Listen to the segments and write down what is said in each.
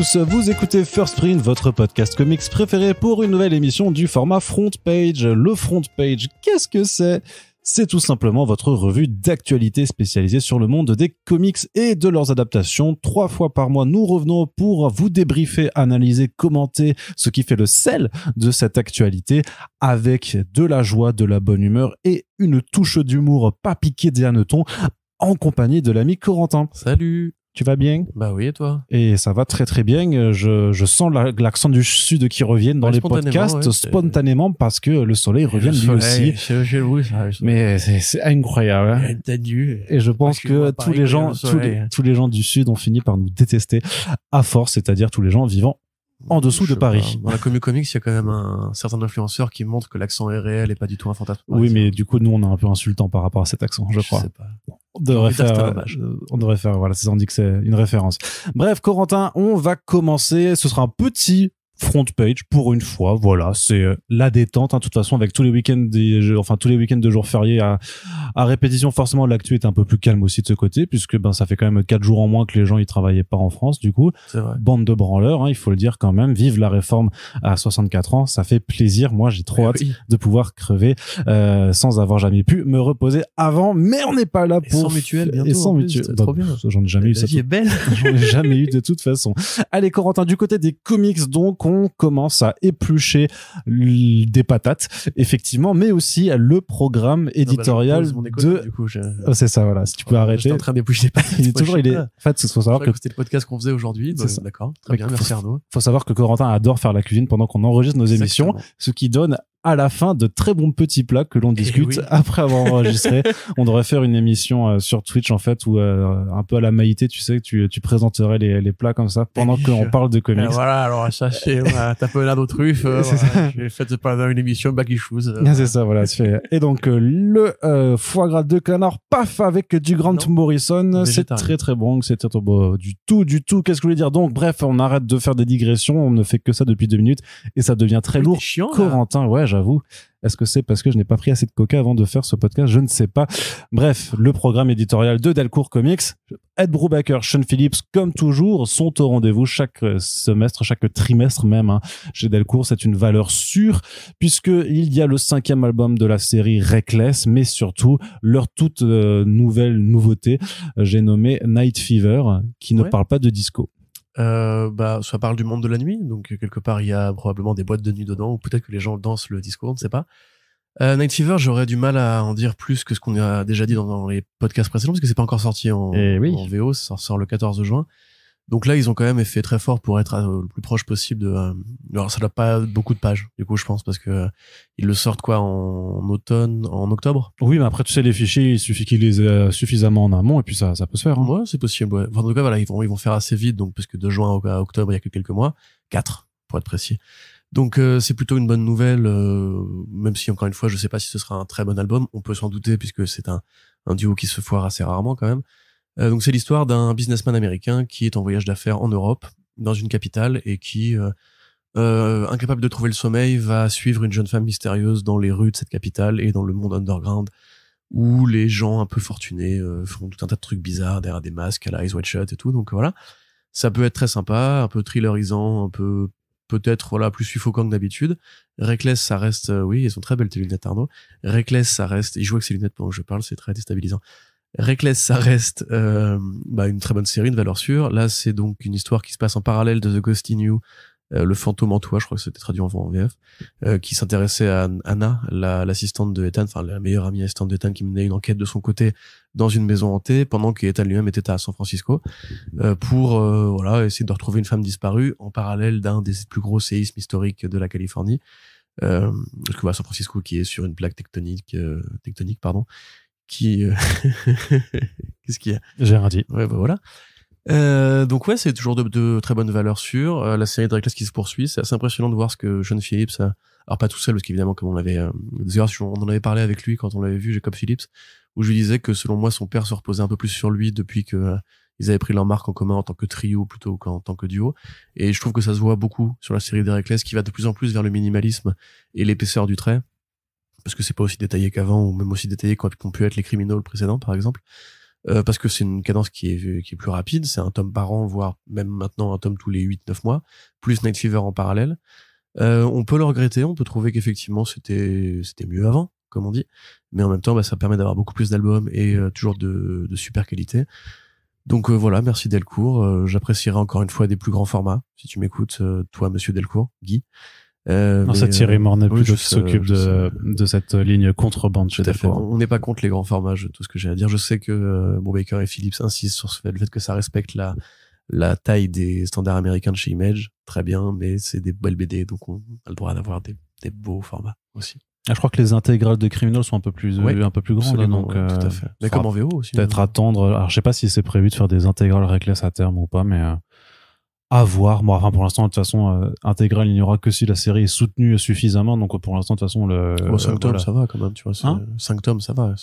vous écoutez First Print, votre podcast comics préféré pour une nouvelle émission du format Front Page. Le Front Page, qu'est-ce que c'est c'est tout simplement votre revue d'actualité spécialisée sur le monde des comics et de leurs adaptations. Trois fois par mois, nous revenons pour vous débriefer, analyser, commenter ce qui fait le sel de cette actualité avec de la joie, de la bonne humeur et une touche d'humour pas piquée des hannetons en compagnie de l'ami Corentin. Salut tu vas bien Bah oui, et toi Et ça va très très bien. Euh, je, je sens l'accent du sud qui revient dans les podcasts spontanément parce que le soleil revient lui aussi. ça, Mais c'est incroyable. Hein. dû. Et je pense que, tous les gens, tous, les, tous les gens du sud ont fini par nous détester à force, c'est-à-dire tous les gens vivant en dessous de Paris. Dans la Comic comics, il y a quand même un, certain influenceur qui montre que l'accent est réel et pas du tout un fantasme. Oui, mais du coup, nous, on est un peu insultant par rapport à cet accent, je, je crois. Sais pas on devrait faire, euh, on devrait faire, voilà, ça, dit que c'est une référence. Bref, Corentin, on va commencer. Ce sera un petit front page pour une fois. Voilà, c'est euh, la détente. Hein, de toute façon, avec tous les week-ends enfin tous les week-ends de jours fériés à, à répétition, forcément l'actu est un peu plus calme aussi de ce côté, puisque ben ça fait quand même quatre jours en moins que les gens y travaillaient pas en France. Du coup, bande de branleurs, hein, il faut le dire quand même. Vive la réforme à 64 ans, ça fait plaisir. Moi, j'ai trop eh hâte de pouvoir crever euh, sans avoir jamais pu me reposer avant. Mais on n'est pas là pour et sans mutuelle bientôt. Et sans mutuelle, bah, J'en ai jamais eu. ça est belle. J'en ai jamais eu de toute façon. Allez, Corentin, du côté des comics, donc on commence à éplucher des patates, effectivement, mais aussi le programme ah bah, éditorial de. Ah, c'est ça, voilà. Si tu peux arrêter. en train d'éplucher des patates. il est toujours, il est. En fait, faut savoir que, c'était le podcast qu'on faisait aujourd'hui. Bah, d'accord. Très bien. merci Arnaud. Faut savoir que Corentin adore faire la cuisine pendant qu'on enregistre nos émissions, ce qui donne à la fin de très bons petits plats que l'on eh discute après avoir enregistré. on devrait faire une émission euh, sur Twitch en fait où euh, un peu à la maïté, tu sais, tu, tu présenterais les, les plats comme ça pendant qu'on parle de comics. Eh, voilà, alors sachez, voilà, t'as peu l'air truffe. Euh, voilà, J'ai fait parler une émission Baggy euh, ah, C'est ça, voilà. Et donc le foie gras de canard, paf, avec du Grant Morrison, c'est très très bon. C'était bon. Bah, du tout, du tout. Qu'est-ce que je voulais dire Donc bref, on arrête de faire des digressions. On ne fait que ça depuis deux minutes et ça devient très lourd. Chiant, Corentin, ouais j'avoue. Est-ce que c'est parce que je n'ai pas pris assez de coca avant de faire ce podcast Je ne sais pas. Bref, le programme éditorial de Delcourt Comics, Ed Brubaker, Sean Phillips, comme toujours, sont au rendez-vous chaque euh, semestre, chaque trimestre même. Hein. Chez Delcourt, c'est une valeur sûre, puisqu'il y a le cinquième album de la série Reckless, mais surtout leur toute euh, nouvelle nouveauté, euh, j'ai nommé Night Fever, qui ne parle pas de disco soit euh, bah, ça parle du monde de la nuit, donc quelque part il y a probablement des boîtes de nuit dedans, ou peut-être que les gens dansent le discours on ne sait pas. Euh, Night Fever, j'aurais du mal à en dire plus que ce qu'on a déjà dit dans, les podcasts précédents, parce que c'est pas encore sorti en, eh en VO, ça sort le 14 juin. Donc là, ils ont quand même fait très fort pour être euh, le plus proche possible de. Euh, alors, ça n'a pas beaucoup de pages, du coup, je pense, parce que euh, ils le sortent quoi en, automne, en octobre. Oui, mais après, tu sais, les fichiers, il suffit qu'ils les aient suffisamment en amont, et puis ça, ça peut se faire. Hein. Ouais, c'est possible. Ouais. Enfin, en tout cas, voilà, ils vont, ils vont faire assez vite, donc parce que de juin à octobre, il y a que quelques mois, quatre pour être précis. Donc c'est plutôt une bonne nouvelle, même si encore une fois je sais pas si ce sera un très bon album. On peut s'en douter puisque c'est un, un duo qui se foire assez rarement quand même. Euh, donc c'est l'histoire d'un businessman américain qui est en voyage d'affaires en Europe, dans une capitale, et qui, euh, euh, incapable de trouver le sommeil, va suivre une jeune femme mystérieuse dans les rues de cette capitale et dans le monde underground où les gens un peu fortunés font tout un tas de trucs bizarres derrière des masques à la Eyes Wide et tout. Donc voilà, ça peut être très sympa, un peu thrillerisant, un peu peut-être voilà plus suffocant que d'habitude. Reckless, ça reste, oui, ils sont très belles tes lunettes Arnaud. Reckless, ça reste, il joue avec ses lunettes pendant que je parle, c'est très déstabilisant. Reckless, ça reste euh, bah, une très bonne série, une valeur sûre. Là, c'est donc une histoire qui se passe en parallèle de The Ghost in You, euh, le fantôme en toi, je crois que c'était traduit en VF, euh, qui s'intéressait à Anna, l'assistante de Ethan, enfin la meilleure amie assistante d'Ethan, qui menait une enquête de son côté dans une maison hantée, pendant que Ethan lui-même était à San Francisco, pour voilà essayer de retrouver une femme disparue en parallèle d'un des plus gros séismes historiques de la Californie. Euh, parce que voilà, San Francisco qui est sur une plaque tectonique, tectonique pardon, qui euh, qu'est-ce qu'il y a J'ai rien dit. Bah voilà. Euh, donc ouais, c'est toujours de, très bonnes valeurs sur euh, la série Dracula qui se poursuit, c'est assez impressionnant de voir ce que John Phillips a, alors pas tout seul parce qu'évidemment comme on l'avait, on en avait parlé avec lui quand on l'avait vu Jacob Phillips, où je lui disais que selon moi son père se reposait un peu plus sur lui depuis que ils avaient pris leur marque en commun en tant que trio plutôt qu'en tant que duo. Et je trouve que ça se voit beaucoup sur la série Dracula qui va de plus en plus vers le minimalisme et l'épaisseur du trait parce que c'est pas aussi détaillé qu'avant, ou même aussi détaillé qu'ont pu être les criminels précédents, par exemple. Euh, parce que c'est une cadence qui est, qui est plus rapide, c'est un tome par an, voire même maintenant un tome tous les 8-9 mois, plus Night Fever en parallèle. Euh, on peut le regretter, on peut trouver qu'effectivement c'était c'était mieux avant, comme on dit, mais en même temps bah, ça permet d'avoir beaucoup plus d'albums et euh, toujours de, de, super qualité. Donc euh, voilà, merci Delcourt, j'apprécierai encore une fois des plus grands formats, si tu m'écoutes, toi monsieur Delcourt, Guy. Euh, non, mort euh, Thierry plus. je s'occupe de, de, cette ligne contrebande On n'est pas contre les grands formats, tout ce que j'ai à dire. Je sais que euh, Baker et Philips insistent sur ce fait, le fait que ça respecte la, la taille des standards américains de chez Image. Très bien, mais c'est des belles BD, donc on a le droit d'avoir des, beaux formats aussi. Ah, je crois que les intégrales de Criminal sont un peu plus, euh, un peu plus grandes. Hein, donc, euh, Mais comme en VO aussi. Peut-être hein. attendre. Alors, je sais pas si c'est prévu de faire des intégrales Reckless à terme ou pas, mais à voir. Moi, enfin, pour l'instant, de toute façon, euh, Intégral il n'y aura que si la série est soutenue suffisamment. Donc, pour l'instant, de toute façon, le. 5 tomes, ça va quand même, tu vois. Hein 5 tomes, ça va.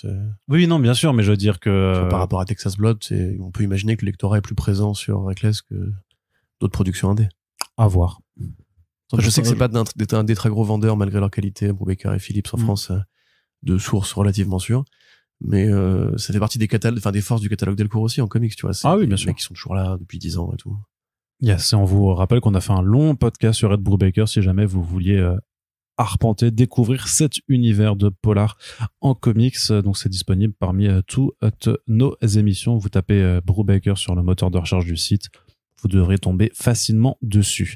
Oui, non, bien sûr, mais je veux dire que. Euh, par rapport à Texas Blood, on peut imaginer que le lectorat est plus présent sur Reckless que d'autres productions indées. À voir. je sais que c'est euh, pas un, des très gros vendeurs malgré leur qualité, Brubaker et Philips en mm. France, de sources relativement sûres mais euh, ça fait partie des enfin des forces du catalogue Delcourt aussi en comics tu vois ah oui bien sûr qui sont toujours là depuis 10 ans et tout Yes, et on vous rappelle qu'on a fait un long podcast sur Ed Brubaker si jamais vous vouliez euh, arpenter, découvrir cet univers de polar en comics. Euh, donc c'est disponible parmi euh, toutes nos émissions. Vous tapez euh, Brubaker sur le moteur de recherche du site, vous devrez tomber facilement dessus.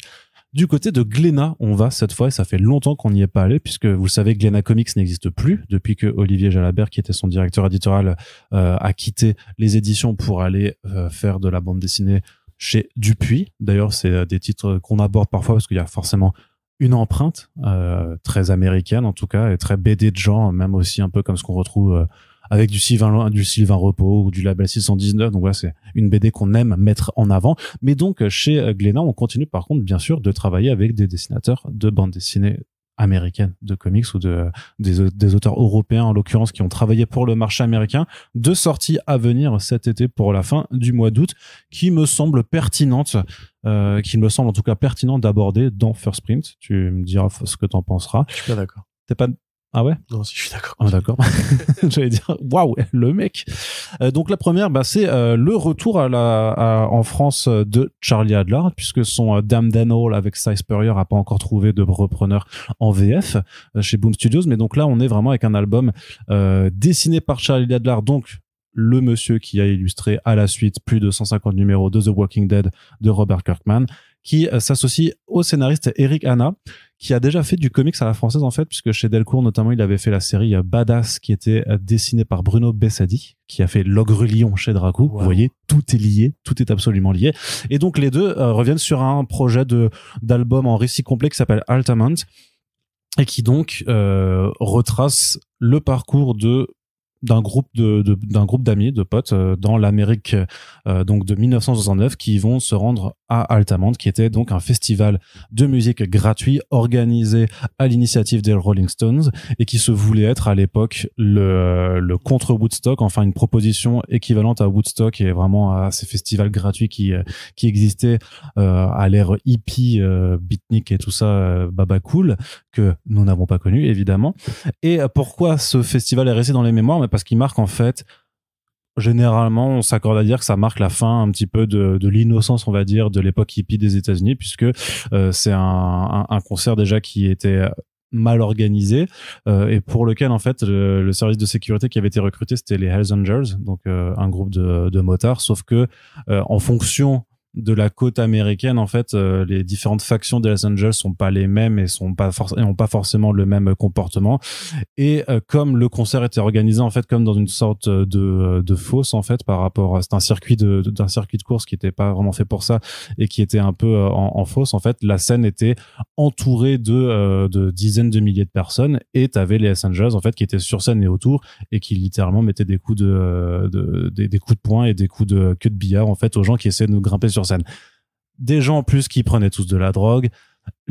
Du côté de Glénat, on va cette fois, et ça fait longtemps qu'on n'y est pas allé, puisque vous savez, Glénat Comics n'existe plus depuis que Olivier Jalabert, qui était son directeur éditorial, a quitté les éditions pour aller faire de la bande dessinée chez Dupuis. D'ailleurs, c'est euh, des titres qu'on aborde parfois parce qu'il y a forcément une empreinte euh, très américaine en tout cas et très BD de genre, même aussi un peu comme ce qu'on retrouve euh, avec du Sylvain, du Sylvain Repos ou du Label 619. Donc voilà, c'est une BD qu'on aime mettre en avant. Mais donc chez Glénat, on continue par contre bien sûr de travailler avec des dessinateurs de bande dessinée américaine de comics ou de des, auteurs européens en l'occurrence qui ont travaillé pour le marché américain. de sorties à venir cet été pour la fin du mois d'août qui me semble pertinente, euh, qui me semble en tout cas pertinent d'aborder dans First Print. Tu me diras ce que t'en penseras. Je suis pas d'accord. pas ah ouais Non, je suis d'accord. Ah d'accord. J'allais dire, waouh, le mec. Euh, donc la première, bah, c'est euh, le retour à la, en France euh, de Charlie Adler, puisque son euh, Dan avec Size Spurrier a pas encore trouvé de repreneur en VF chez Boom Studios. Mais donc là, on est vraiment avec un album dessiné par Charlie Adler, donc le monsieur qui a illustré à la suite plus de 150 numéros de The Walking Dead de Robert Kirkman, qui s'associe au scénariste Eric Hanna, qui a déjà fait du comics à la française en fait, puisque chez Delcourt notamment, il avait fait la série euh, Badass qui était euh, dessinée par Bruno Bessadi, qui a fait L'Ogre Lion chez Dracou. Vous voyez, tout est lié, tout est absolument lié. Et donc les deux euh, reviennent sur un projet d'album en récit complet qui s'appelle Altamont et qui donc retrace le parcours de d'un groupe de d'un groupe d'amis de potes euh, dans l'Amérique euh, donc de 1969 qui vont se rendre à Altamont qui était donc un festival de musique gratuit organisé à l'initiative des Rolling Stones et qui se voulait être à l'époque le le contre Woodstock enfin une proposition équivalente à Woodstock et vraiment à ces festivals gratuits qui euh, qui existaient à l'ère hippie beatnik et tout ça baba cool que nous n'avons pas connu évidemment et pourquoi ce festival est resté dans les mémoires parce qu'il marque en fait généralement, on s'accorde à dire que ça marque la fin un petit peu de, l'innocence, on va dire, de l'époque hippie des États-Unis, puisque euh, c'est un, concert déjà qui était mal organisé euh, et pour lequel en fait le, service de sécurité qui avait été recruté c'était les Hells Angels donc euh, un groupe de, de motards sauf que en fonction de la côte américaine, en fait, euh, les différentes factions des Los Angeles sont pas les mêmes et sont pas forcément ont pas forcément le même euh, comportement. Et euh, comme le concert était organisé en fait comme dans une sorte de, de fosse en fait par rapport à c'est un circuit de d'un circuit de course qui était pas vraiment fait pour ça et qui était un peu en, fosse en fait, la scène était entourée de dizaines de milliers de personnes et t'avais les Los Angeles en fait qui étaient sur scène et autour et qui littéralement mettaient des coups de, des, coups de poing et des coups de queue de billard en fait aux gens qui essayaient de grimper sur scène. Des gens en plus qui prenaient tous de la drogue,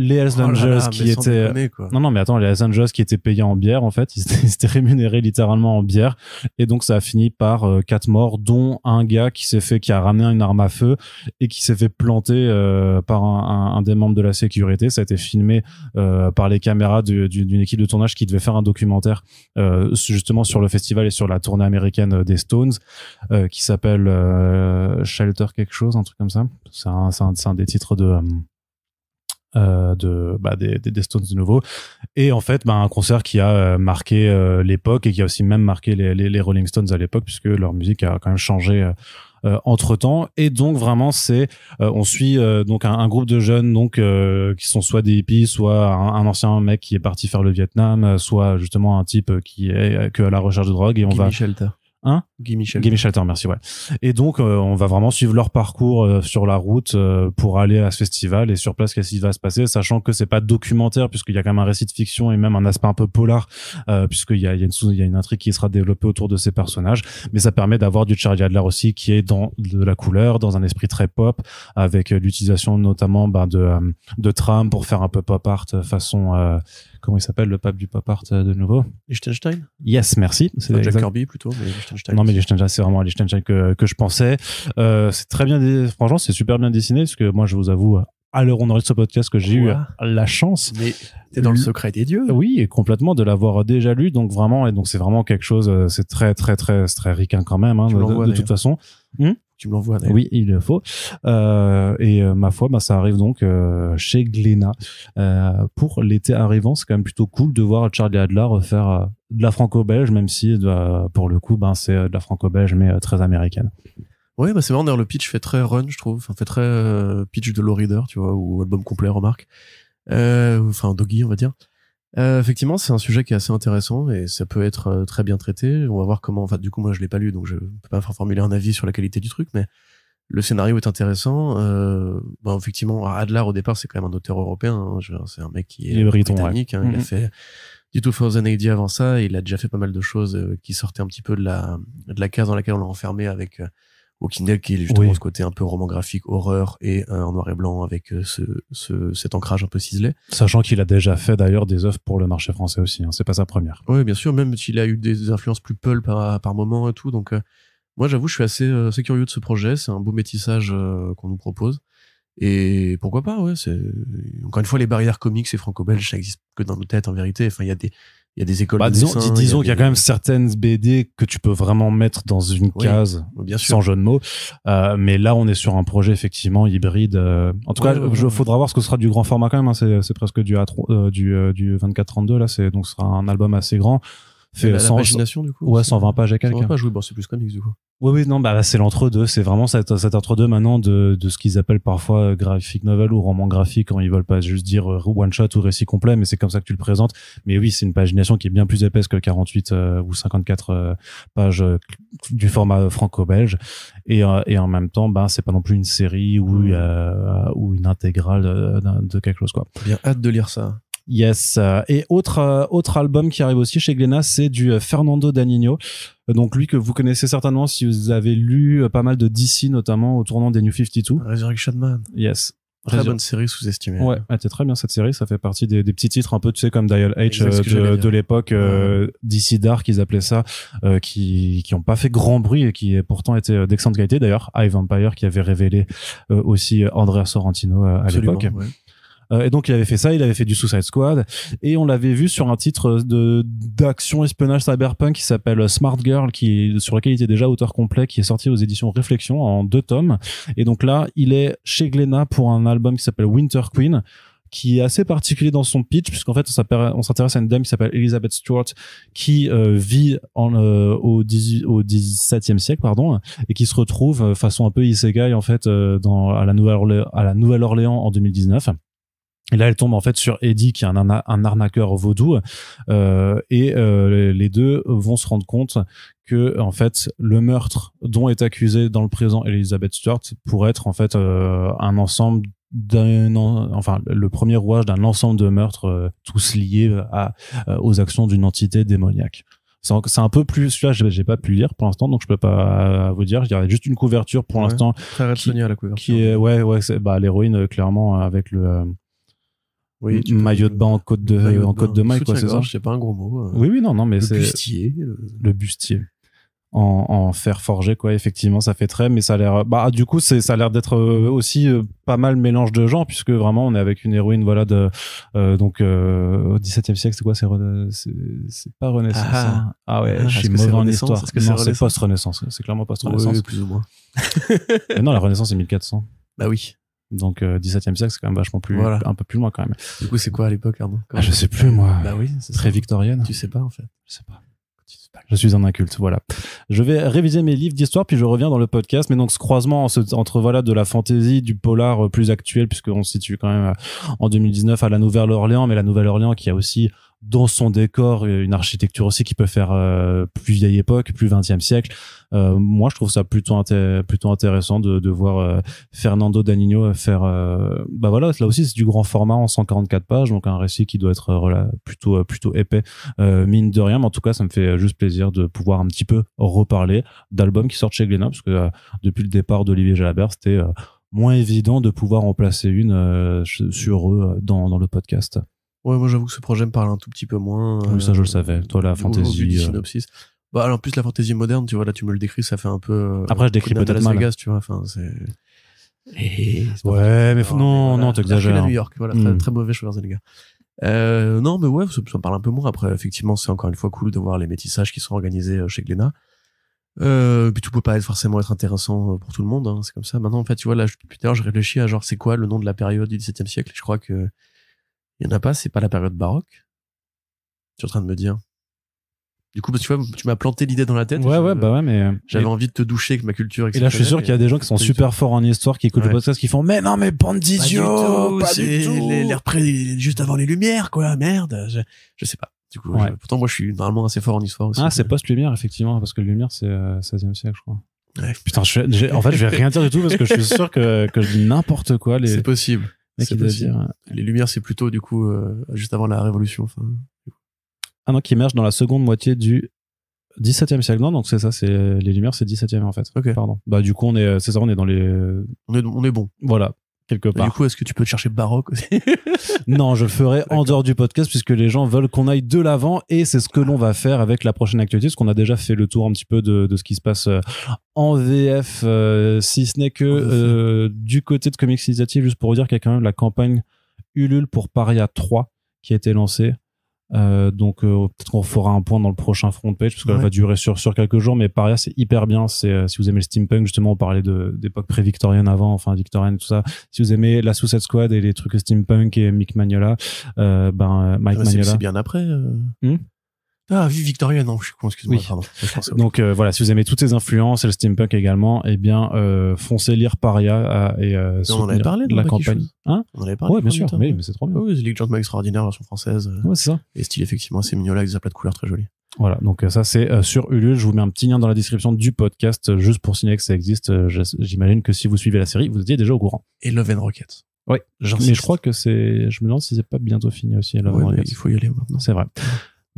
les Hells oh Angels qui étaient non non mais attends les Hells Angels qui étaient payés en bière en fait ils étaient, rémunérés littéralement en bière et donc ça a fini par euh, quatre morts dont un gars qui s'est fait qui a ramené une arme à feu et qui s'est fait planter euh, par un, des membres de la sécurité ça a été filmé euh, par les caméras d'une équipe de tournage qui devait faire un documentaire justement sur le festival et sur la tournée américaine des Stones qui s'appelle Shelter quelque chose un truc comme ça c'est un, des titres de euh, de bah, des, Stones de nouveau et en fait bah, un concert qui a euh, marqué euh, l'époque et qui a aussi même marqué les, Rolling Stones à l'époque puisque leur musique a quand même changé entre temps et donc vraiment c'est on suit donc un, groupe de jeunes donc qui sont soit des hippies soit un, ancien mec qui est parti faire le Vietnam soit justement un type qui est que à la recherche de drogue et on va va Shelter. Hein Guy Michel. Guy Michel, merci, ouais. Et donc, euh, on va vraiment suivre leur parcours euh, sur la route euh, pour aller à ce festival et sur place, qu'est-ce qui va se passer, sachant que c'est pas documentaire, puisqu'il y a quand même un récit de fiction et même un aspect un peu polar, puisqu'il y a, il y, a une, y a une intrigue qui sera développée autour de ces personnages. Mais ça permet d'avoir du Charlie Adler aussi, qui est dans de la couleur, dans un esprit très pop, avec l'utilisation notamment bah, de, de tram pour faire un peu pop art façon comment il s'appelle, le pape du pop art euh, de nouveau Liechtenstein Yes, merci. Jack Kirby plutôt, mais Liechtenstein. Non, mais Liechtenstein, c'est vraiment Liechtenstein que, que je pensais. Euh, c'est très bien, franchement, c'est super bien dessiné, parce que moi, je vous avoue, à l'heure où on enregistre ce podcast que j'ai eu la chance. Mais t'es dans le secret des dieux. Oui, et complètement de l'avoir déjà lu, donc vraiment, et donc c'est vraiment quelque chose, euh, c'est très très très très ricain quand même, hein, de toute façon. Hmm tu me l'envoies. Oui, il le faut. Euh, et euh, ma foi, bah, ça arrive donc euh, chez Glénat pour l'été arrivant. C'est quand même plutôt cool de voir Charlie Adler faire de la franco-belge, même si pour le coup, ben, c'est de la franco-belge mais très américaine. Oui, bah, c'est marrant. D'ailleurs, le pitch fait très run, je trouve. Enfin, fait très pitch de Low Reader, tu vois, ou album complet, remarque. Enfin, Doggy, on va dire. Euh, effectivement, c'est un sujet qui est assez intéressant et ça peut être euh, très bien traité. On va voir comment. Enfin, du coup, moi, je l'ai pas lu, donc je peux pas formuler un avis sur la qualité du truc, mais le scénario est intéressant. Euh, effectivement, Adler au départ, c'est quand même un auteur européen. Hein. C'est un mec qui est, britannique. Hein. Il a hein. fait du tout for the avant ça. Il a déjà fait pas mal de choses euh, qui sortaient un petit peu de la de la case dans laquelle on l'a enfermé avec au Kindle qui est justement ce côté un peu roman graphique horreur et euh, en noir et blanc avec euh, ce, cet ancrage un peu ciselé sachant qu'il a déjà fait d'ailleurs des œuvres pour le marché français aussi hein, c'est pas sa première oui bien sûr même s'il a eu des influences plus pulp par, par moment et tout donc euh, moi j'avoue je suis assez, curieux de ce projet c'est un beau métissage qu'on nous propose et pourquoi pas ouais c'est encore une fois les barrières comiques et franco-belges ça existe que dans nos têtes en vérité enfin il y a des il y a des écoles bah, disons, qu'il y a, quand même certaines BD que tu peux vraiment mettre dans une case sans jeu de mots euh, mais là on est sur un projet effectivement hybride euh, en tout cas il faudra voir ce que sera du grand format quand même hein. c'est c'est presque du A3, euh, du, du 24 32 là c'est donc ce sera un album assez grand la, pagination du coup ouais 120 pages à quelqu'un pages oui bon c'est plus comics du coup oui oui non bah c'est l'entre deux c'est vraiment cet, entre deux maintenant de, de ce qu'ils appellent parfois euh, graphic novel ou roman graphique quand ils veulent pas juste dire euh, one shot ou récit complet mais c'est comme ça que tu le présentes mais oui c'est une pagination qui est bien plus épaisse que 48 euh, ou 54 pages du format franco-belge et, et en même temps bah c'est pas non plus une série ou ou une intégrale de, de quelque chose quoi bien hâte de lire ça Yes. Euh, et autre euh, autre album qui arrive aussi chez Glénat, c'est du euh, Fernando Danino. Donc lui que vous connaissez certainement si vous avez lu pas mal de DC notamment au tournant des New 52. Resurrection Man. Yes. Très bonne série sous-estimée. Ouais, elle était très bien cette série. Ça fait partie des, des, petits titres un peu, tu sais, comme Dial H de, l'époque, euh, DC Dark, ils appelaient ça, qui qui ont pas fait grand bruit et qui pourtant étaient d'excellente qualité. D'ailleurs, High Vampire qui avait révélé aussi Andrea Sorrentino à l'époque. Euh, et donc il avait fait ça, il avait fait du Suicide Squad et on l'avait vu sur un titre euh, de d'action espionnage cyberpunk qui s'appelle Smart Girl, qui sur lequel il était déjà auteur complet, qui est sorti aux éditions Réflexion en deux tomes. Et donc là, il est chez Glenna pour un album qui s'appelle Winter Queen qui est assez particulier dans son pitch puisqu'en fait on s'intéresse à une dame qui s'appelle Elizabeth Stewart qui euh, vit en, au, XVIIe 17 siècle pardon et qui se retrouve façon un peu isegai en fait dans à la Nouvelle à la Nouvelle-Orléans en 2019 et là, elle tombe en fait sur Eddie, qui est un, un arnaqueur vaudou, euh, et euh, les deux vont se rendre compte que en fait le meurtre dont est accusé dans le présent Elizabeth Stuart pourrait être en fait euh, un ensemble d'un enfin le premier rouage d'un ensemble de meurtres euh, tous liés à, euh, aux actions d'une entité démoniaque. C'est un peu plus. Celui-là, j'ai pas pu lire pour l'instant, donc je peux pas vous dire. Il y avait juste une couverture pour l'instant. Qui, qui, est ouais ouais. c'est, bah l'héroïne clairement avec le oui, maillot de bain en côte de, en côte de maille, quoi, c'est ça? sais pas un gros mot. Euh. oui, oui, non, non, mais c'est. Le bustier. Le, bustier. En, en, fer forgé quoi effectivement ça fait très mais ça a l'air bah du coup c'est ça a l'air d'être euh, aussi euh, pas mal mélange de gens puisque vraiment on est avec une héroïne voilà de euh, donc euh, au XVIIe siècle c'est quoi c'est c'est pas renaissance ah, hein. ah ouais ah, je suis mauvais en histoire non c'est post renaissance c'est clairement post renaissance oui, plus ou moins mais non la renaissance c'est 1400 bah oui donc, 17e euh, siècle, c'est quand même vachement plus, voilà. un peu plus loin quand même. Du coup, c'est quoi à l'époque, Arnaud ah, Je sais plus, moi. Bah oui, c'est Très victorienne. Tu sais pas, en fait. Je sais pas. Je suis un inculte, voilà. Je vais réviser mes livres d'histoire, puis je reviens dans le podcast. Mais donc ce croisement entre voilà de la fantaisie, du polar euh, plus actuel, puisqu'on se situe quand même euh, en 2019 à la Nouvelle-Orléans, mais la Nouvelle-Orléans qui a aussi dans son décor euh, une architecture aussi qui peut faire euh, plus vieille époque, plus 20e siècle. Euh, moi, je trouve ça plutôt plutôt intéressant de, voir Fernando Danino faire. bah voilà, là aussi c'est du grand format en 144 pages, donc un récit qui doit être plutôt plutôt épais, mine de rien. Mais en tout cas, ça me fait juste plaisir de pouvoir un petit peu reparler d'albums qui sortent chez Glénat, parce que depuis le départ d'Olivier Jalabert, c'était moins évident de pouvoir en placer une sur eux dans, dans le podcast. Ouais, moi j'avoue que ce projet me parle un tout petit peu moins. ça je le euh, savais. Toi, la fantaisie. Euh. synopsis. Bah, alors, en plus, la fantasy moderne, tu vois, là tu me le décris, ça fait un peu. Euh, Après, je décris peut-être mal. tu vois, enfin, c'est. ouais, mais non, non, t'exagères. Hein. New York, voilà, très, mauvais hmm. très mauvais gars. Euh, non, mais ouais, ça, me parle un peu moins. Après, effectivement, c'est encore une fois cool de voir les métissages qui sont organisés chez Glenna. Euh, puis tout peut pas être forcément être intéressant pour tout le monde, hein, c'est comme ça. Maintenant, en fait, tu vois, là, tout à je réfléchis à genre, c'est quoi le nom de la période du XVIIe siècle Je crois que il y en a pas, c'est pas la période baroque. Tu es en train de me dire. Du coup, parce que tu vois, tu m'as planté l'idée dans la tête. Ouais, ouais, bah ouais, mais. Euh, j'avais envie de te doucher avec ma culture, etc. Et là, je suis sûr qu'il y a des gens qui sont super forts en histoire, qui écoutent le podcast, qui font, mais non, mais Bandisio! Pas du tout! L'air près, juste avant les lumières, quoi, merde! Je, sais pas. Du coup, pourtant, moi, je suis normalement assez fort en histoire aussi. Ah, c'est post-lumière, effectivement, parce que lumière, c'est 16e euh, siècle, je crois. Putain, je, en fait, je vais rien dire du tout parce que je suis sûr que, que je dis n'importe quoi. Les... C'est possible. Les Lumières, c'est plutôt du coup euh, juste avant la Révolution. Ah non, qui émerge dans la seconde moitié du 17e siècle. Non, donc c'est ça, c'est les Lumières, c'est 17e en fait. Bah du coup, on est, euh, c'est ça, on est dans les. On est, on est bon. Voilà du coup, est-ce que tu peux te chercher baroque aussi Non, je le ferai en dehors du podcast puisque les gens veulent qu'on aille de l'avant et c'est ce que l'on va faire avec la prochaine actualité, parce qu'on a déjà fait le tour un petit peu de, ce qui se passe euh, en VF, euh, si ce n'est que euh, du côté de Comics Initiative, juste pour vous dire qu'il y a quand même la campagne Ulule pour Paria 3 qui a été lancée. Euh, donc euh, peut-être qu'on fera un point dans le prochain front page parce qu'elle va durer sur sur quelques jours mais Paria c'est hyper bien c'est euh, si vous aimez le steampunk justement on parlait de d'époque pré-victorienne avant enfin victorienne tout ça si vous aimez la sousette Squad et les trucs steampunk et Mick Magnola ben Mike ah, Magnola c'est bien après hmm ah, vie Victoria, non, je suis con, excuse-moi. Donc euh, voilà, si vous aimez toutes ces influences et le steampunk également, eh bien, euh, foncez lire Paria euh, et euh, on avait parlé de la campagne. Hein on en avait parlé. Oui, bien sûr, Oui, mais, c'est trop bien. Oui, Ligue Gentleman Extraordinaire, version française. Ouais, c'est ça. Et style effectivement assez là, avec des aplats de couleurs très jolis. Voilà, donc ça c'est sur Ulule. Je vous mets un petit lien dans la description du podcast juste pour signaler que ça existe. J'imagine que si vous suivez la série, vous étiez déjà au courant. Et Love and Rocket. Oui, mais je crois que c'est. Je me demande si c'est pas bientôt fini aussi. Love Il faut y aller maintenant. C'est vrai.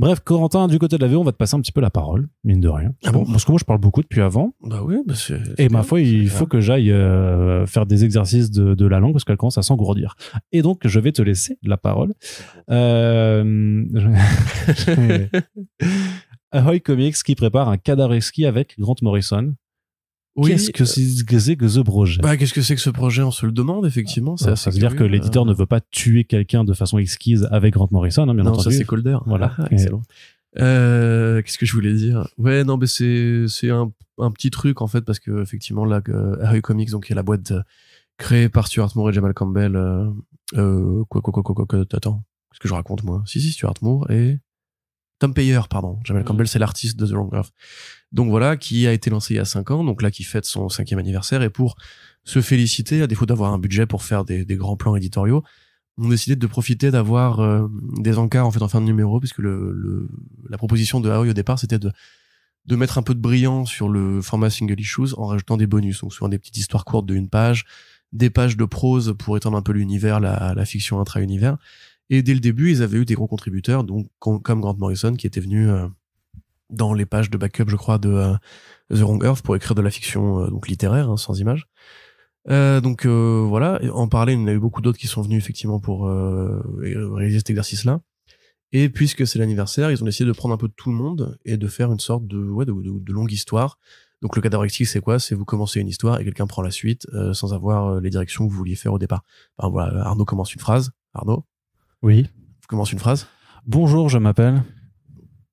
Bref, Corentin, du côté de la Véron, on va te passer un petit peu la parole, mine de rien. Ah bon Parce que moi, je parle beaucoup depuis avant. Bah oui, bah Et ma foi, il faut que j'aille euh, faire des exercices de, la langue parce qu'elle commence à s'engourdir. Et donc, je vais te laisser la parole. Euh, Ahoy Comics qui prépare un cadavre ski avec Grant Morrison qu'est-ce que c'est que, ce projet bah, Qu'est-ce que c'est que ce projet On se le demande, effectivement. C'est ah, ça veut dire que l'éditeur hein. ne veut pas tuer quelqu'un de façon exquise avec Grant Morrison, hein, bien non, entendu. ça c'est Colder. Voilà. Ah, ah, excellent. Euh, qu'est-ce que je voulais dire Ouais, non, mais c'est c'est un, un, petit truc en fait parce que effectivement là, Harry euh, Comics, donc il y a la boîte euh, créée par Stuart Moore et Jamal Campbell. Euh, euh quoi, quoi, quoi, quoi, quoi, quoi qu'est-ce que je raconte moi Si, si, Stuart Moore et Tom Payer, pardon. Jamel mm. Campbell, c'est l'artiste de The Long Graph. Donc voilà, qui a été lancé il y a cinq ans, donc là qui fête son cinquième anniversaire, et pour se féliciter, à défaut d'avoir un budget pour faire des, grands plans éditoriaux, on a décidé de profiter d'avoir euh, des encarts en fait en fin de numéro, puisque le, la proposition de Aoi au départ, c'était de de mettre un peu de brillant sur le format single issues en rajoutant des bonus, donc souvent des petites histoires courtes de une page, des pages de prose pour étendre un peu l'univers, la fiction intra-univers. Et dès le début, ils avaient eu des gros contributeurs, donc comme Grant Morrison, qui était venu euh, dans les pages de backup, je crois, de euh, The Wrong Earth pour écrire de la fiction euh, donc littéraire, hein, sans images. donc voilà, en parler, il y en a eu beaucoup d'autres qui sont venus effectivement pour réaliser cet exercice-là. Et puisque c'est l'anniversaire, ils ont essayé de prendre un peu de tout le monde et de faire une sorte de, ouais, de, de, longue histoire. Donc le cadavre c'est quoi C'est vous commencez une histoire et quelqu'un prend la suite sans avoir les directions que vous vouliez faire au départ. Enfin, voilà, Arnaud commence une phrase. Arnaud, oui. commence une phrase. Bonjour, je m'appelle.